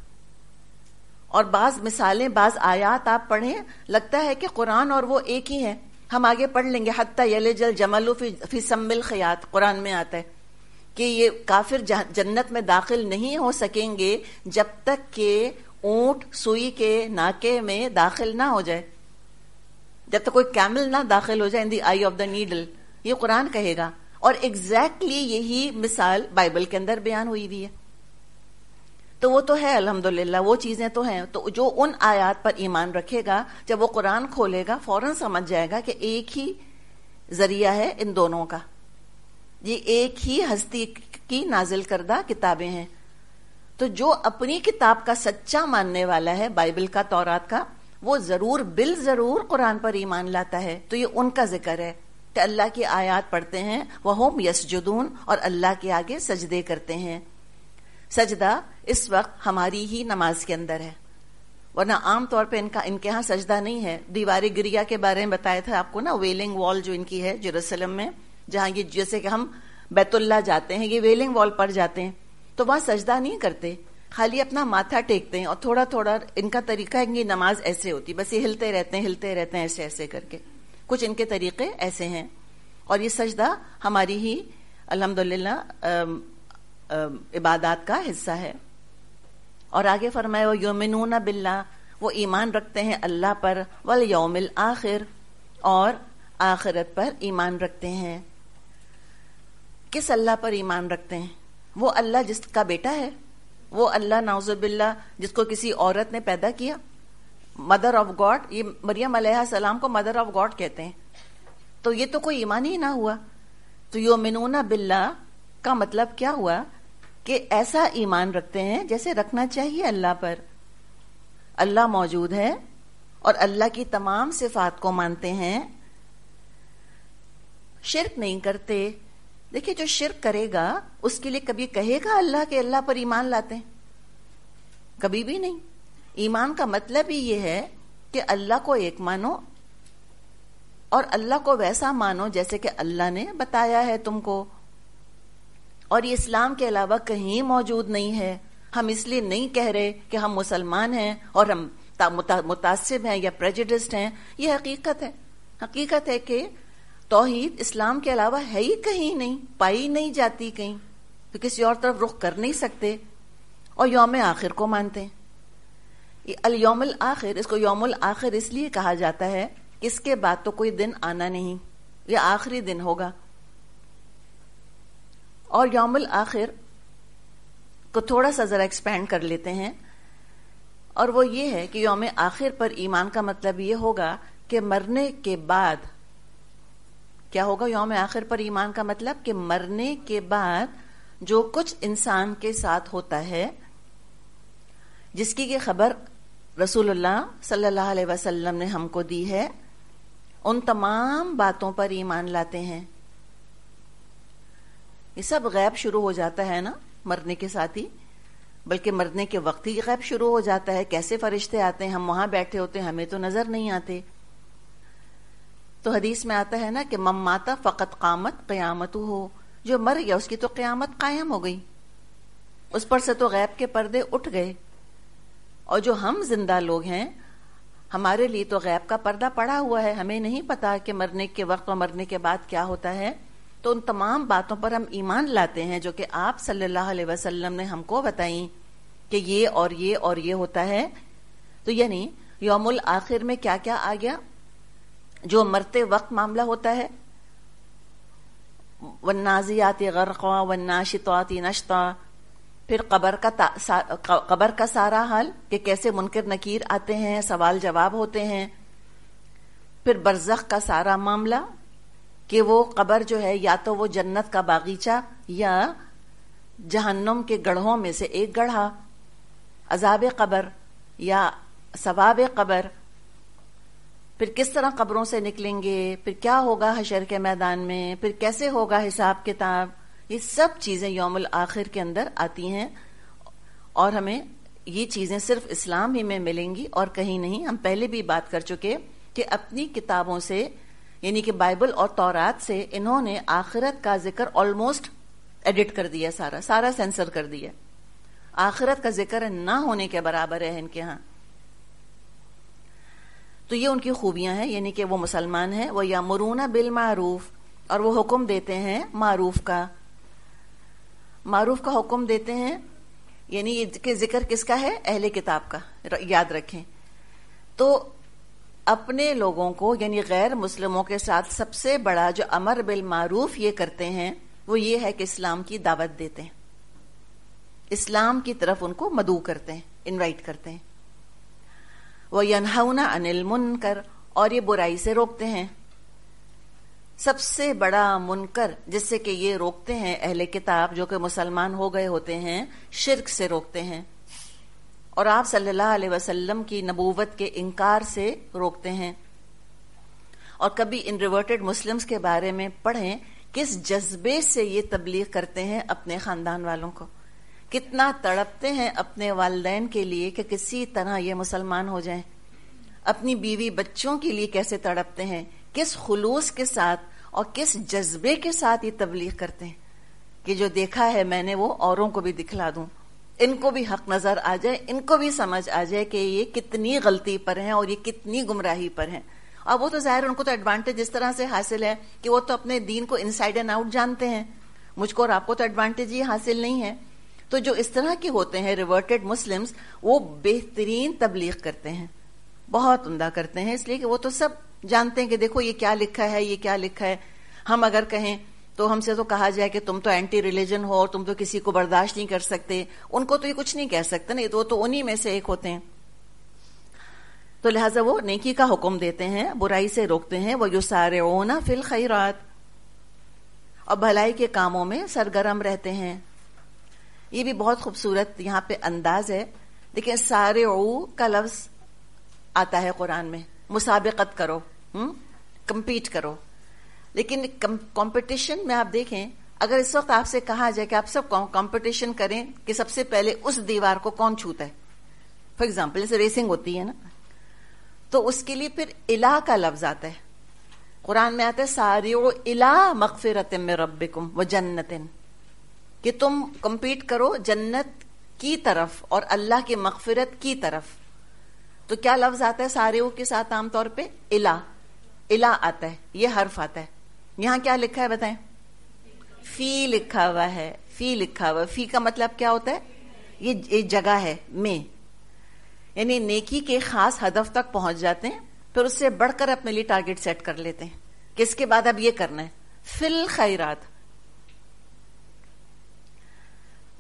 Speaker 1: और बाज मिसालें बाज आयात आप पढ़ें लगता है कि कुरान और वो एक ही है हम आगे पढ़ लेंगे हत्ता यले जल जमलू फी सम्मिल खयात कुरान में आता है कि ये काफिर जन्नत में दाखिल नहीं हो सकेंगे जब तक के ऊंट सुई के नाके में दाखिल ना हो जाए जब तक कोई कैमल ना दाखिल हो जाए in the eye of the needle ये कुरान कहेगा और एग्जैक्टली exactly यही मिसाल बाइबल के अंदर बयान हुई हुई है तो वो तो है अल्हम्दुलिल्लाह वो चीजें तो हैं तो जो उन आयात पर ईमान रखेगा जब वो कुरान खोलेगा फौरन समझ जाएगा कि एक ही जरिया है इन दोनों का ये एक ही हस्ती की नाजिल करदा किताबें हैं तो जो अपनी किताब का सच्चा मानने वाला है बाइबल का तौरात का वो जरूर बिल जरूर कुरान पर ईमान लाता है तो ये उनका जिक्र है कि अल्लाह की आयात पढ़ते हैं वह हम यसजुदून और अल्लाह के आगे सजदे करते हैं सजदा इस वक्त हमारी ही नमाज के अंदर है वरना आम तौर पे इनका इनके यहाँ सजदा नहीं है दीवार गिरिया के बारे में बताया था आपको ना वेलिंग वॉल जो इनकी है जेरूसलम में जहाँ ये जैसे कि हम बैतुल्ला जाते हैं ये वेलिंग वॉल पर जाते हैं तो वहाँ सजदा नहीं करते खाली अपना माथा टेकते हैं और थोड़ा थोड़ा इनका तरीका है इनकी नमाज ऐसे होती बस ये हिलते रहते हैं हिलते रहते हैं ऐसे ऐसे करके कुछ इनके तरीके ऐसे हैं और ये सजदा हमारी ही अलहमदुल्ला इबादत का हिस्सा है और आगे फरमाए वो योमिन बिल्ला वो ईमान रखते हैं अल्लाह पर वल योमिल आखिर और आखिरत पर ईमान रखते हैं किस अल्लाह पर ईमान रखते हैं वो अल्लाह जिसका बेटा है वो अल्लाह नाउजुबिल्ला जिसको किसी औरत ने पैदा किया मदर ऑफ गॉड ये मरियम सलाम को मदर ऑफ गॉड कहते हैं तो ये तो कोई ईमान ही ना हुआ तो यो योमिनूना बिल्ला का मतलब क्या हुआ कि ऐसा ईमान रखते हैं जैसे रखना चाहिए अल्लाह पर अल्लाह मौजूद है और अल्लाह की तमाम सिफात को मानते हैं शिरक नहीं करते देखिए जो शिरक करेगा उसके लिए कभी कहेगा अल्लाह के अल्लाह पर ईमान लाते हैं कभी भी नहीं ईमान का मतलब ही ये है कि अल्लाह को एक मानो और अल्लाह को वैसा मानो जैसे कि अल्लाह ने बताया है तुमको और ये इस्लाम के अलावा कहीं मौजूद नहीं है हम इसलिए नहीं कह रहे कि हम मुसलमान हैं और हम मुतासिब हैं या प्रेजिडिस्ट हैं ये हकीकत है हकीकत है कि तोहहीद इस्लाम के अलावा है ही कहीं नहीं पाई नहीं जाती कहीं तो किसी और तरफ रुख कर नहीं सकते और योम आखिर को मानते हैं ये अल योमल आखिर इसको योमल आखिर इसलिए कहा जाता है कि इसके बाद तो कोई दिन आना नहीं ये आखिरी दिन होगा और योमल आखिर को थोड़ा सा ज़रा एक्सपेंड कर लेते हैं और वो ये है कि योम आखिर पर ईमान का मतलब ये होगा कि मरने के बाद क्या होगा योम आखिर पर ईमान का मतलब कि मरने के बाद जो कुछ इंसान के साथ होता है जिसकी ये खबर रसूलुल्लाह सल्लल्लाहु अलैहि वसल्लम ने हमको दी है उन तमाम बातों पर ईमान लाते हैं ये सब गैब शुरू हो जाता है ना मरने के साथ ही बल्कि मरने के वक्त ही गैब शुरू हो जाता है कैसे फरिश्ते आते हैं हम वहां बैठे होते हैं हमें तो नजर नहीं आते तो हदीस में आता है ना कि मम माता फ़कत कामत क्यामत हो जो मर गया उसकी तो क्यामत कायम हो गई उस पर से तो गैब के पर्दे उठ गए और जो हम जिंदा लोग हैं हमारे लिए तो गैब का पर्दा पड़ा हुआ है हमें नहीं पता कि मरने के वक्त और मरने के बाद क्या होता है तो उन तमाम बातों पर हम ईमान लाते हैं जो कि आप सल्लल्लाहु अलैहि वसल्लम ने हमको बताई कि ये और ये और ये होता है तो यानी योमुल आखिर में क्या क्या आ गया जो मरते वक्त मामला होता है वन्नाजियात व वन्नाशितात नश्ता फिर कबर का कबर का सारा हाल कि कैसे मुनकर नकीर आते हैं सवाल जवाब होते हैं फिर बरजख का सारा मामला कि वो कबर जो है या तो वो जन्नत का बागीचा या जहन्नम के गढ़ों में से एक गढ़ा अजाब कबर या सवाब कबर फिर किस तरह कबरों से निकलेंगे फिर क्या होगा हशर के मैदान में फिर कैसे होगा हिसाब किताब ये सब चीज़ें योम आखिर के अंदर आती हैं और हमें ये चीज़ें सिर्फ इस्लाम ही में मिलेंगी और कहीं नहीं हम पहले भी बात कर चुके कि अपनी किताबों से यानी कि बाइबल और तौरात से इन्होंने आखिरत का जिक्र ऑलमोस्ट एडिट कर दिया सारा सारा सेंसर कर दिया आखिरत का जिक्र ना होने के बराबर है इनके यहां तो ये उनकी खूबियां हैं यानी कि वो मुसलमान है वो या मरूना बिल मारूफ और वो हुक्म देते हैं मारूफ का मारूफ का हुक्म देते हैं यानी के जिक्र किसका है अहले किताब का याद रखें तो अपने लोगों को यानी गैर मुस्लिमों के साथ सबसे बड़ा जो अमर बिल मारूफ ये करते हैं वो ये है कि इस्लाम की दावत देते हैं इस्लाम की तरफ उनको मदू करते हैं इनवाइट करते हैं वह यनहाउना अनिल कर और ये बुराई से रोकते हैं सबसे बड़ा मुनकर जिससे कि ये रोकते हैं अहले किताब जो कि मुसलमान हो गए होते हैं शिरक से रोकते हैं और आप सल्लल्लाहु अलैहि वसल्लम की नबूवत के इनकार से रोकते हैं और कभी इन रिवर्टेड मुस्लिम्स के बारे में पढ़ें किस जज्बे से ये तबलीग करते हैं अपने ख़ानदान वालों को कितना तड़पते हैं अपने वालदेन के लिए कि किसी तरह ये मुसलमान हो जाएं अपनी बीवी बच्चों के लिए कैसे तड़पते हैं किस खुलूस के साथ और किस जज्बे के साथ ये तबलीग करते हैं कि जो देखा है मैंने वो औरों को भी दिखला दूं इनको भी हक नजर आ जाए इनको भी समझ आ जाए कि ये कितनी गलती पर हैं और ये कितनी गुमराही पर हैं और वो तो जाहिर उनको तो एडवांटेज इस तरह से हासिल है कि वो तो अपने दीन को इनसाइड एंड आउट जानते हैं मुझको और आपको तो एडवांटेज ही हासिल नहीं है तो जो इस तरह के होते हैं रिवर्टेड मुस्लिम्स वो बेहतरीन तबलीग करते हैं बहुत उमदा करते हैं इसलिए कि वो तो सब जानते हैं कि देखो ये क्या लिखा है ये क्या लिखा है हम अगर कहें तो हमसे तो कहा जाए कि तुम तो एंटी रिलीजन हो और तुम तो किसी को बर्दाश्त नहीं कर सकते उनको तो ये कुछ नहीं कह सकते ना वो तो, तो उन्हीं में से एक होते हैं तो लिहाजा वो नेकी का हुक्म देते हैं बुराई से रोकते हैं वो यू सारे ओना फिल खैरात और भलाई के कामों में सरगर्म रहते हैं ये भी बहुत खूबसूरत यहाँ पे अंदाज है देखिये सारे ओ का लफ्ज आता है कुरान में मुसाबिकत करो कम्पीट हम्म? करो लेकिन कंपटीशन में आप देखें अगर इस वक्त आपसे कहा जाए कि आप सब कंपटीशन करें कि सबसे पहले उस दीवार को कौन छूता है फॉर एग्जाम्पल जैसे रेसिंग होती है ना तो उसके लिए फिर इला का लफ्ज आता है कुरान में आता है सारी इला मकफिरत में रबिकुम व जन्नत कि तुम कम्पीट करो जन्नत की तरफ और अल्लाह के मकफिरत की तरफ तो क्या लफ्ज आता है सारे के साथ आमतौर पे इला इला आता है ये हर्फ आता है यहां क्या लिखा है बताएं फी लिखा हुआ है फी लिखा हुआ फी का मतलब क्या होता है ये एक जगह है में यानी नेकी के खास हदफ तक पहुंच जाते हैं फिर उससे बढ़कर अपने लिए टारगेट सेट कर लेते हैं किसके बाद अब ये करना है फिल खैरात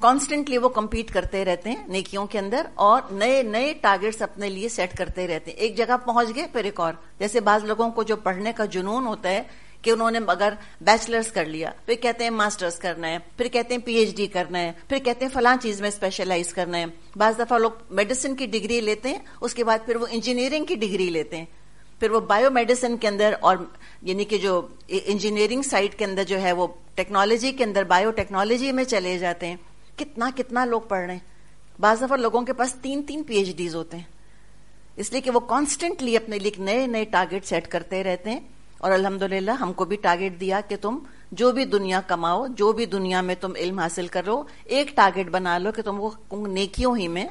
Speaker 1: कॉन्स्टेंटली वो कम्पीट करते रहते हैं नेकियों के अंदर और नए नए टारगेट्स अपने लिए सेट करते रहते हैं एक जगह पहुंच गए फिर एक और जैसे बाज लोगों को जो पढ़ने का जुनून होता है कि उन्होंने अगर बैचलर्स कर लिया फिर कहते हैं मास्टर्स करना है फिर कहते हैं पीएचडी करना है फिर कहते हैं फलां चीज में स्पेशलाइज करना है बाज दफा लोग मेडिसिन की डिग्री लेते हैं उसके बाद फिर वो इंजीनियरिंग की डिग्री लेते हैं फिर वो बायो मेडिसिन के अंदर और यानी कि जो इंजीनियरिंग साइड के अंदर जो है वो टेक्नोलॉजी के अंदर बायोटेक्नोलॉजी में चले जाते हैं कितना कितना लोग पढ़ रहे हैं बाज दफा लोगों के पास तीन तीन पी होते हैं इसलिए कि वो कॉन्स्टेंटली अपने लिए नए नए टारगेट सेट करते रहते हैं और अल्हम्दुलिल्लाह हमको भी टारगेट दिया कि तुम जो भी दुनिया कमाओ जो भी दुनिया में तुम इल्म हासिल करो एक टारगेट बना लो कि तुमको नेकियों ही में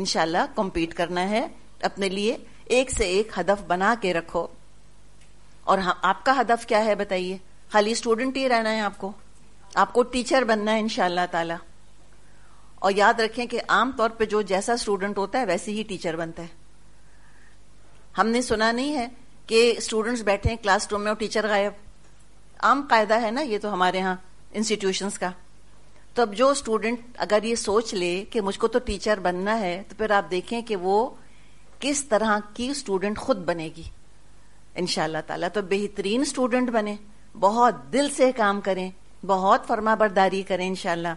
Speaker 1: इनशाला कम्पीट करना है अपने लिए एक से एक हदफ बना के रखो और हाँ, आपका हदफ क्या है बताइए खाली स्टूडेंट ही रहना है आपको आपको टीचर बनना है इनशाला ताला और याद रखें कि आमतौर पर जो जैसा स्टूडेंट होता है वैसे ही टीचर बनता है हमने सुना नहीं है कि स्टूडेंट्स बैठे हैं क्लासरूम में और टीचर गायब आम कायदा है ना ये तो हमारे यहाँ इंस्टीट्यूशंस का तो अब जो स्टूडेंट अगर ये सोच ले कि मुझको तो टीचर बनना है तो फिर आप देखें कि वो किस तरह की स्टूडेंट खुद बनेगी इन ताला तो बेहतरीन स्टूडेंट बने बहुत दिल से काम करें बहुत फर्माबरदारी करें इनशाला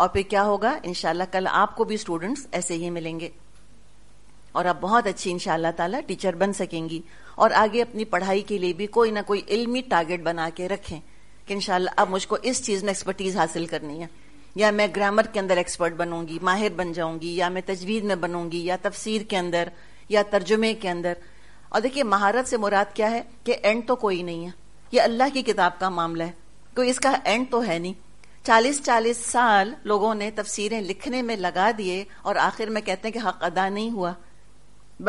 Speaker 1: और फिर क्या होगा इनशाला कल आपको भी स्टूडेंट्स ऐसे ही मिलेंगे और आप बहुत अच्छी इनशाला ताला टीचर बन सकेंगी और आगे अपनी पढ़ाई के लिए भी कोई ना कोई इल्मी टारगेट बना के रखें कि इनशाला अब मुझको इस चीज़ में एक्सपर्टीज हासिल करनी है या मैं ग्रामर के अंदर एक्सपर्ट बनूंगी माहिर बन जाऊंगी या मैं तजवीज में बनूंगी या तफसीर के अंदर या तर्जुमे के अंदर और देखिए महारत से मुराद क्या है कि एंड तो कोई नहीं है ये अल्लाह की किताब का मामला है कोई इसका एंड तो है नहीं चालीस चालीस साल लोगों ने तफसीरें लिखने में लगा दिए और आखिर में कहते हैं कि हक अदा नहीं हुआ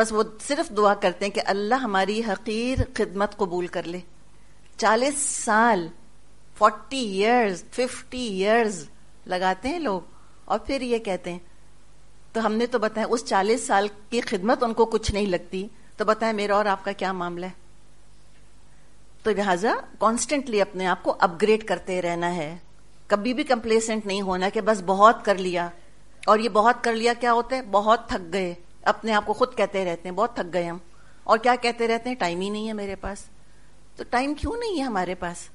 Speaker 1: बस वो सिर्फ दुआ करते हैं कि अल्लाह हमारी हकीर खिदमत कबूल कर ले चालीस साल फोर्टी ईयर्स फिफ्टी ईयर्स लगाते हैं लोग और फिर ये कहते हैं तो हमने तो बताया उस चालीस साल की खिदमत उनको कुछ नहीं लगती तो बताएं मेरा और आपका क्या मामला है तो लिहाजा कॉन्स्टेंटली अपने आप को अपग्रेड करते रहना है कभी भी कंप्लेसेंट नहीं होना कि बस बहुत कर लिया और ये बहुत कर लिया क्या होता है बहुत थक गए अपने आप को खुद कहते रहते हैं बहुत थक गए हम और क्या कहते रहते हैं टाइम ही नहीं है मेरे पास तो टाइम क्यों नहीं है हमारे पास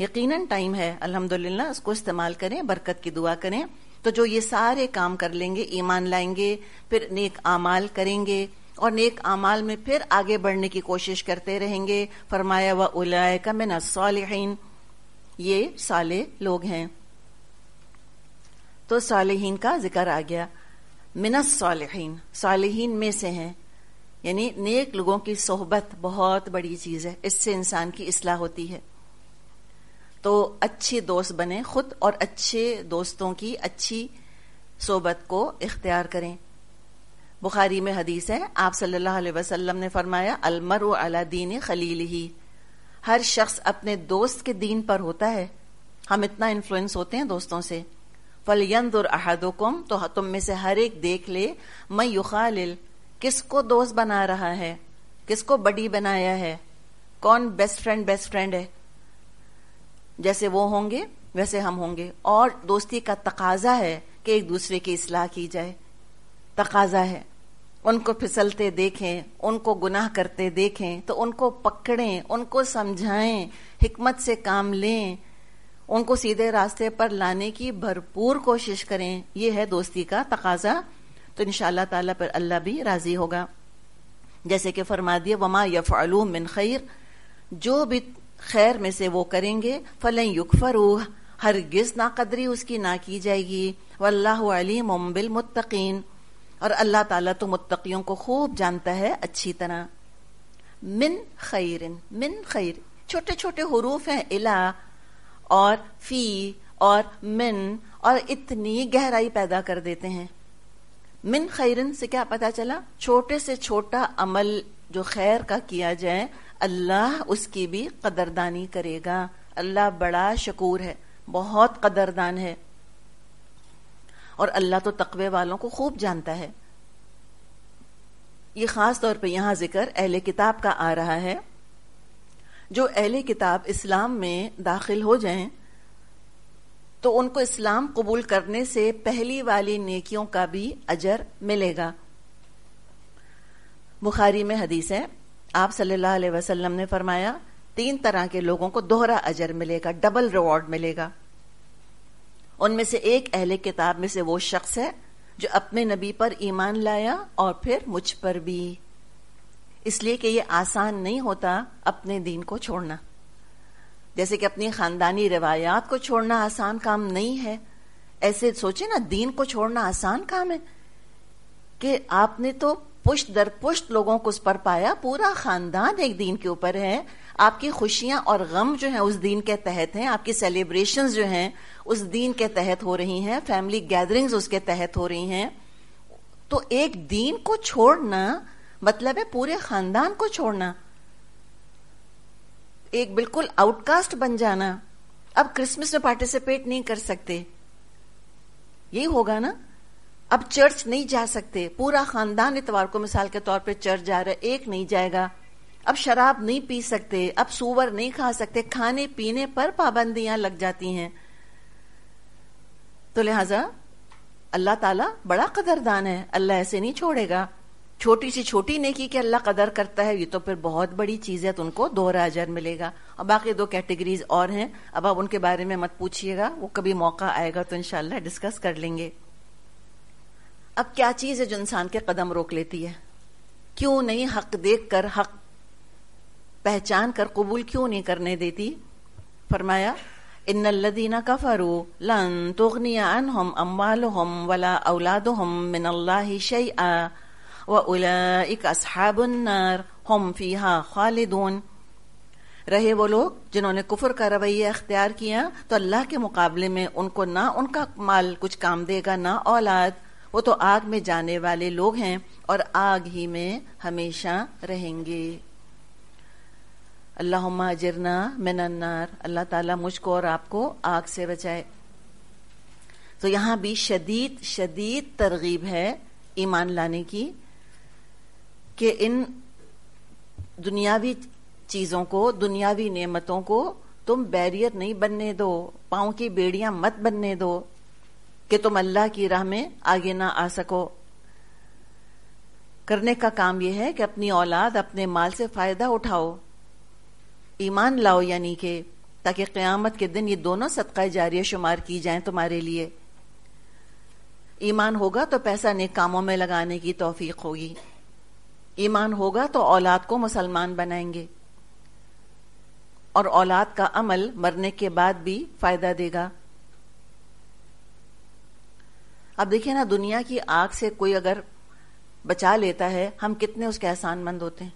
Speaker 1: यकीनन टाइम है अल्हम्दुलिल्लाह उसको इस्तेमाल करें बरकत की दुआ करें तो जो ये सारे काम कर लेंगे ईमान लाएंगे फिर नेक आमाल करेंगे और नेक आमाल में फिर आगे बढ़ने की कोशिश करते रहेंगे फरमाया व उलाय का मैं ये साले लोग हैं तो सालहीन का जिक्र आ गया मिनस सालहीन सालहीन में से हैं यानी नेक लोगों की सोहबत बहुत बड़ी चीज़ है इससे इंसान की असलाह होती है तो अच्छे दोस्त बने खुद और अच्छे दोस्तों की अच्छी सोहबत को इख्तियार करें बुखारी में हदीस है आप सल्लल्लाहु अलैहि वसल्लम ने फरमाया अलमर अला दीन खलील ही हर शख्स अपने दोस्त के दीन पर होता है हम इतना इन्फ्लुएंस होते हैं दोस्तों से फलयंदुर अहदुकुम तो तुम में से हर एक देख ले मैं युखालिल किसको दोस्त बना रहा है किसको बड़ी बनाया है कौन बेस्ट फ्रेंड बेस्ट फ्रेंड है जैसे वो होंगे वैसे हम होंगे और दोस्ती का तकाजा है कि एक दूसरे की इसलाह की जाए तकाजा है उनको फिसलते देखें उनको गुनाह करते देखें तो उनको पकड़ें उनको समझाएं हिकमत से काम लें उनको सीधे रास्ते पर लाने की भरपूर कोशिश करें यह है दोस्ती का तकाजा तो इन ताला पर अल्लाह भी राजी होगा जैसे कि फरमा दिए वमा यफ मिन खैर जो भी खैर में से वो करेंगे फलें युकफरूह हरगिज कदरी उसकी ना की जाएगी वल्लाह अलीम बिल मुत्तकीन और अल्लाह ताला तो मुत्तकियों को खूब जानता है अच्छी तरह मिन खैरिन मिन खैर छोटे छोटे हरूफ हैं इला और फी और मिन और इतनी गहराई पैदा कर देते हैं मिन खैरिन से क्या पता चला छोटे से छोटा अमल जो खैर का किया जाए अल्लाह उसकी भी कदरदानी करेगा अल्लाह बड़ा शकूर है बहुत कदरदान है और अल्लाह तो तकवे वालों को खूब जानता है ये खास तौर पे यहाँ जिक्र अहले किताब का आ रहा है जो अहले किताब इस्लाम में दाखिल हो जाएं तो उनको इस्लाम कबूल करने से पहली वाली नेकियों का भी अजर मिलेगा बुखारी में हदीस है आप सल्लल्लाहु अलैहि वसल्लम ने फरमाया तीन तरह के लोगों को दोहरा अजर मिलेगा डबल रिवॉर्ड मिलेगा उनमें से एक अहले किताब में से वो शख्स है जो अपने नबी पर ईमान लाया और फिर मुझ पर भी इसलिए कि ये आसान नहीं होता अपने दीन को छोड़ना जैसे कि अपनी खानदानी रिवायात को छोड़ना आसान काम नहीं है ऐसे सोचे ना दीन को छोड़ना आसान काम है कि आपने तो पुष्ट दर पुष्ट लोगों को उस पर पाया पूरा खानदान एक दिन के ऊपर है आपकी खुशियां और गम जो है उस दिन के तहत हैं आपकी सेलिब्रेशंस जो हैं उस दिन के तहत हो रही हैं फैमिली गैदरिंग्स उसके तहत हो रही हैं तो एक दिन को छोड़ना मतलब है पूरे खानदान को छोड़ना एक बिल्कुल आउटकास्ट बन जाना अब क्रिसमस में पार्टिसिपेट नहीं कर सकते यही होगा ना अब चर्च नहीं जा सकते पूरा खानदान इतवार को मिसाल के तौर पर चर्च जा रहा है एक नहीं जाएगा अब शराब नहीं पी सकते अब सुअर नहीं खा सकते खाने पीने पर पाबंदियां लग जाती हैं तो लिहाजा अल्लाह ताला बड़ा कदरदान है अल्लाह ऐसे नहीं छोड़ेगा छोटी सी छोटी नेकी के अल्लाह कदर करता है ये तो फिर बहुत बड़ी चीज है तो उनको दोहरा अजर मिलेगा और बाकी दो कैटेगरीज और हैं अब आप उनके बारे में मत पूछिएगा वो कभी मौका आएगा तो इनशाला डिस्कस कर लेंगे अब क्या चीज है जो इंसान के कदम रोक लेती है क्यों नहीं हक देख कर हक पहचान कर कबूल क्यों नहीं करने देती फरमाया इन लदीना कफरू लन तुगनिया अनहम अम्वाल हम वला औलाद हम मिनल्लाही शई आ व उलाइक असहाबुन्नार हम फीहा खालिदून रहे वो लोग जिन्होंने कुफर का रवैया अख्तियार किया तो अल्लाह के मुकाबले में उनको ना उनका माल कुछ काम देगा ना औलाद वो तो आग में जाने वाले लोग हैं और आग ही में हमेशा रहेंगे अल्लाह अजरना मिनन्नार अल्लाह ताला मुझको और आपको आग से बचाए तो यहां भी शदीद शदीद तरगीब है ईमान लाने की कि इन दुनियावी चीज़ों को दुनियावी नेमतों को तुम बैरियर नहीं बनने दो पाओ की बेड़ियां मत बनने दो कि तुम अल्लाह की राह में आगे ना आ सको करने का काम यह है कि अपनी औलाद अपने माल से फ़ायदा उठाओ ईमान लाओ यानी कि ताकि क्यामत के दिन ये दोनों सदक़ा जारी शुमार की जाए तुम्हारे लिए ईमान होगा तो पैसा नेक कामों में लगाने की तोफ़ीक होगी ईमान होगा तो औलाद को मुसलमान बनाएंगे और औलाद का अमल मरने के बाद भी फ़ायदा देगा अब देखिए ना दुनिया की आग से कोई अगर बचा लेता है हम कितने उसके एहसानमंद होते हैं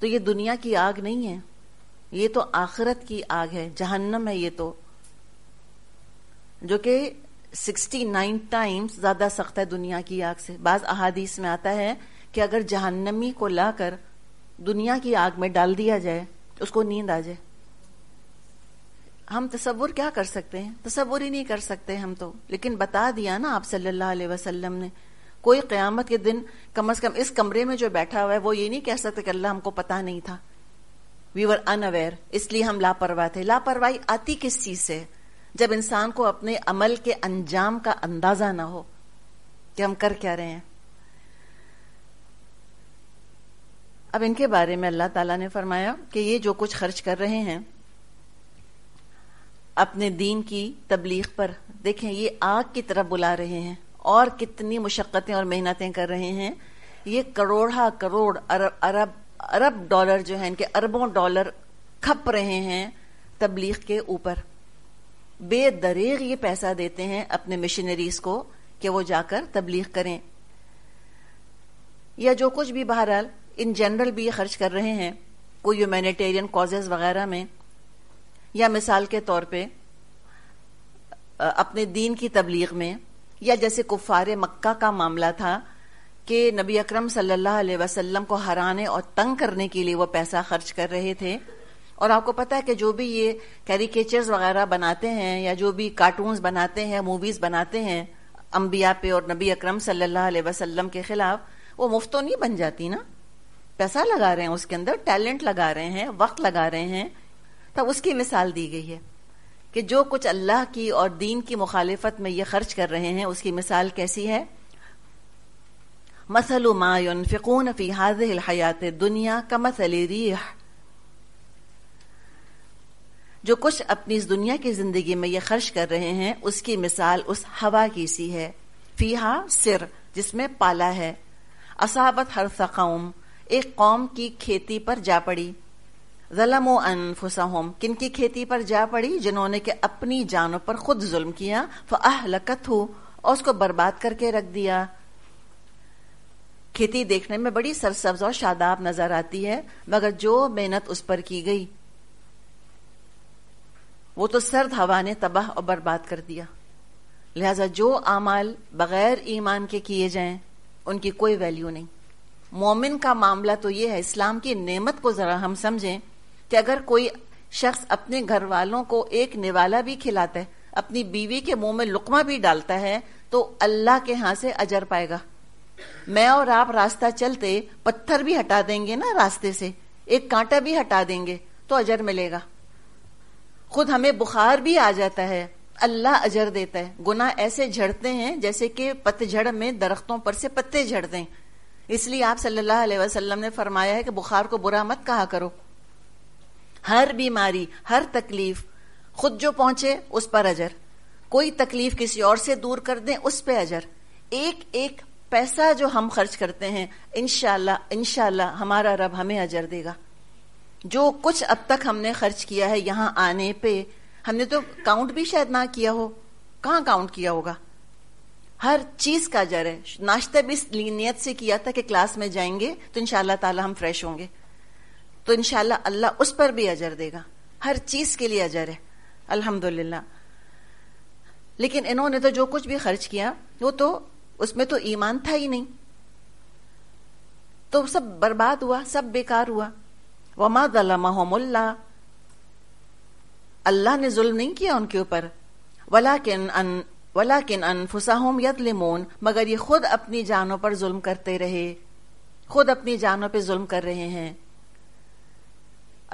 Speaker 1: तो ये दुनिया की आग नहीं है ये तो आखिरत की आग है जहन्नम है ये तो जो कि सिक्सटी नाइन टाइम्स ज्यादा सख्त है दुनिया की आग से बाज अहादीस में आता है कि अगर जहन्नमी को लाकर दुनिया की आग में डाल दिया जाए उसको नींद आ जाए हम तस्वुर क्या कर सकते हैं तस्वुर ही नहीं कर सकते हम तो लेकिन बता दिया ना आप सल्लल्लाहु अलैहि वसल्लम ने कोई क्यामत के दिन कम अज़ कम इस कमरे में जो बैठा हुआ है वो ये नहीं कह सकते कि अल्लाह हमको पता नहीं था वी वर अनअवेयर इसलिए हम लापरवाह थे लापरवाही आती किस चीज़ से जब इंसान को अपने अमल के अंजाम का अंदाज़ा ना हो कि हम कर क्या रहे हैं अब इनके बारे में अल्लाह ताला ने फरमाया कि ये जो कुछ खर्च कर रहे हैं अपने दीन की तबलीग पर देखें ये आग की तरफ बुला रहे हैं और कितनी मुशक्क़तें और मेहनतें कर रहे हैं ये करोड़ा करोड़ अरब अरब अरब डॉलर जो है इनके अरबों डॉलर खप रहे हैं तबलीग के ऊपर बेदरेग ये पैसा देते हैं अपने मिशनरीज को कि वो जाकर तबलीग करें या जो कुछ भी बहरहाल इन जनरल भी खर्च कर रहे हैं कोई ह्यूमैनिटेरियन कॉजेज वगैरह में या मिसाल के तौर पे अपने दीन की तबलीग में या जैसे कुफार मक्का का मामला था कि नबी अकरम सल्लल्लाहु अलैहि वसल्लम को हराने और तंग करने के लिए वो पैसा खर्च कर रहे थे और आपको पता है कि जो भी ये कैरिकेचर्स वगैरह बनाते हैं या जो भी कार्टून्स बनाते हैं मूवीज बनाते हैं अम्बिया पे और नबी अकरम सल्लल्लाहु अलैहि वसल्लम के खिलाफ वो मुफ्त तो नहीं बन जाती ना पैसा लगा रहे हैं उसके अंदर टैलेंट लगा रहे हैं वक्त लगा रहे हैं तो उसकी मिसाल दी गई है कि जो कुछ अल्लाह की और दीन की मुखालिफत में ये खर्च कर रहे हैं उसकी मिसाल कैसी है मसल मायनफिकून फी हाजिल हयात दुनिया का मसल रीह जो कुछ अपनी इस दुनिया की जिंदगी में ये खर्च कर रहे हैं उसकी मिसाल उस हवा की सी है फीहा सिर जिसमें पाला है असाबत हर सकाउम एक कौम की खेती पर जा पड़ी जलमो अनफुसहम किन की खेती पर जा पड़ी जिन्होंने के अपनी जानों पर खुद जुल्म किया फ आह लकत हो और उसको बर्बाद करके रख दिया खेती देखने में बड़ी सरसब्ज और शादाब नजर आती है मगर जो मेहनत उस पर की गई वो तो सर्द हवा ने तबाह और बर्बाद कर दिया लिहाजा जो अमाल बगैर ईमान के किए जाए उनकी कोई वैल्यू नहीं मोमिन का मामला तो ये है इस्लाम की नेमत को जरा हम समझें कि अगर कोई शख्स अपने घर वालों को एक निवाला भी खिलाता है अपनी बीवी के मुंह में लुकमा भी डालता है तो अल्लाह के यहां से अजर पाएगा मैं और आप रास्ता चलते पत्थर भी हटा देंगे ना रास्ते से एक कांटा भी हटा देंगे तो अजर मिलेगा खुद हमें बुखार भी आ जाता है अल्लाह अजर देता है गुना ऐसे झड़ते हैं जैसे कि पतझड़ में दरख्तों पर से पत्ते झड़ते हैं इसलिए आप सल्लल्लाहु अलैहि वसल्लम ने फरमाया है कि बुखार को बुरा मत कहा करो हर बीमारी हर तकलीफ खुद जो पहुंचे उस पर अजर कोई तकलीफ किसी और से दूर कर दें उस पर अजर एक एक पैसा जो हम खर्च करते हैं इनशाला इनशाला हमारा रब हमें अजर देगा जो कुछ अब तक हमने खर्च किया है यहां आने पे हमने तो काउंट भी शायद ना किया हो कहाँ काउंट किया होगा हर चीज का अजर है नाश्ता भी इस लीनियत से किया था कि क्लास में जाएंगे तो इनशाला हम फ्रेश होंगे तो इनशाला अल्लाह उस पर भी अजर देगा हर चीज के लिए अजर है अल्हम्दुलिल्लाह लेकिन इन्होंने तो जो कुछ भी खर्च किया वो तो उसमें तो ईमान था ही नहीं तो सब बर्बाद हुआ सब बेकार हुआ वमाद दलमहमुल्ला अल्लाह ने जुल्म नहीं किया उनके ऊपर वला किन अन वला किन अनफुसाहम यदलिमोन मगर ये खुद अपनी जानों पर जुल्म करते रहे खुद अपनी जानों पर जुल्म कर रहे हैं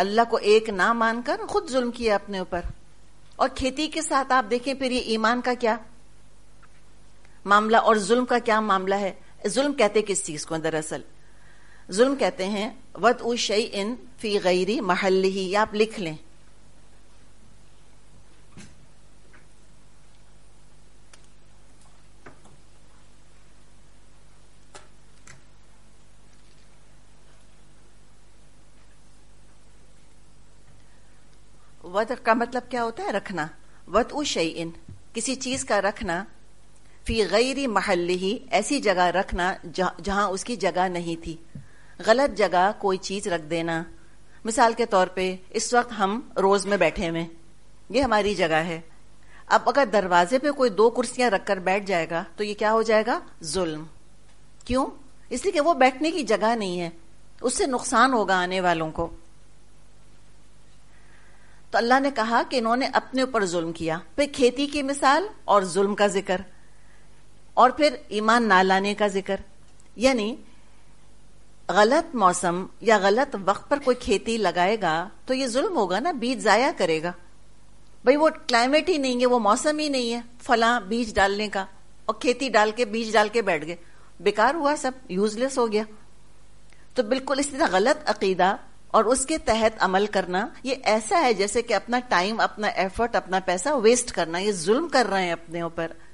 Speaker 1: अल्लाह को एक ना मानकर खुद जुल्म किया अपने ऊपर और खेती के साथ आप देखें फिर ये ईमान का क्या मामला और जुल्म का क्या मामला है जुल्म कहते किस चीज को दरअसल जुल्म कहते हैं वत उ शई इन फी गैरी महल ही आप लिख लें वद का मतलब क्या होता है रखना वत उ शईन किसी चीज का रखना फी गैरी महल ही ऐसी जगह रखना जहां उसकी जगह नहीं थी गलत जगह कोई चीज रख देना मिसाल के तौर पे इस वक्त हम रोज में बैठे हुए ये हमारी जगह है अब अगर दरवाजे पे कोई दो कुर्सियां रखकर बैठ जाएगा तो ये क्या हो जाएगा जुल्म क्यों इसलिए कि वो बैठने की जगह नहीं है उससे नुकसान होगा आने वालों को तो अल्लाह ने कहा कि इन्होंने अपने ऊपर जुल्म किया फिर खेती की मिसाल और जुल्म का जिक्र और फिर ईमान ना लाने का जिक्र यानी गलत मौसम या गलत वक्त पर कोई खेती लगाएगा तो ये जुल्म होगा ना बीज जाया करेगा भाई वो क्लाइमेट ही नहीं है वो मौसम ही नहीं है फला बीज डालने का और खेती डाल के बीज डाल के बैठ गए बेकार हुआ सब यूजलेस हो गया तो बिल्कुल इस तरह गलत अकीदा और उसके तहत अमल करना ये ऐसा है जैसे कि अपना टाइम अपना एफर्ट अपना पैसा वेस्ट करना ये जुल्म कर रहे हैं अपने ऊपर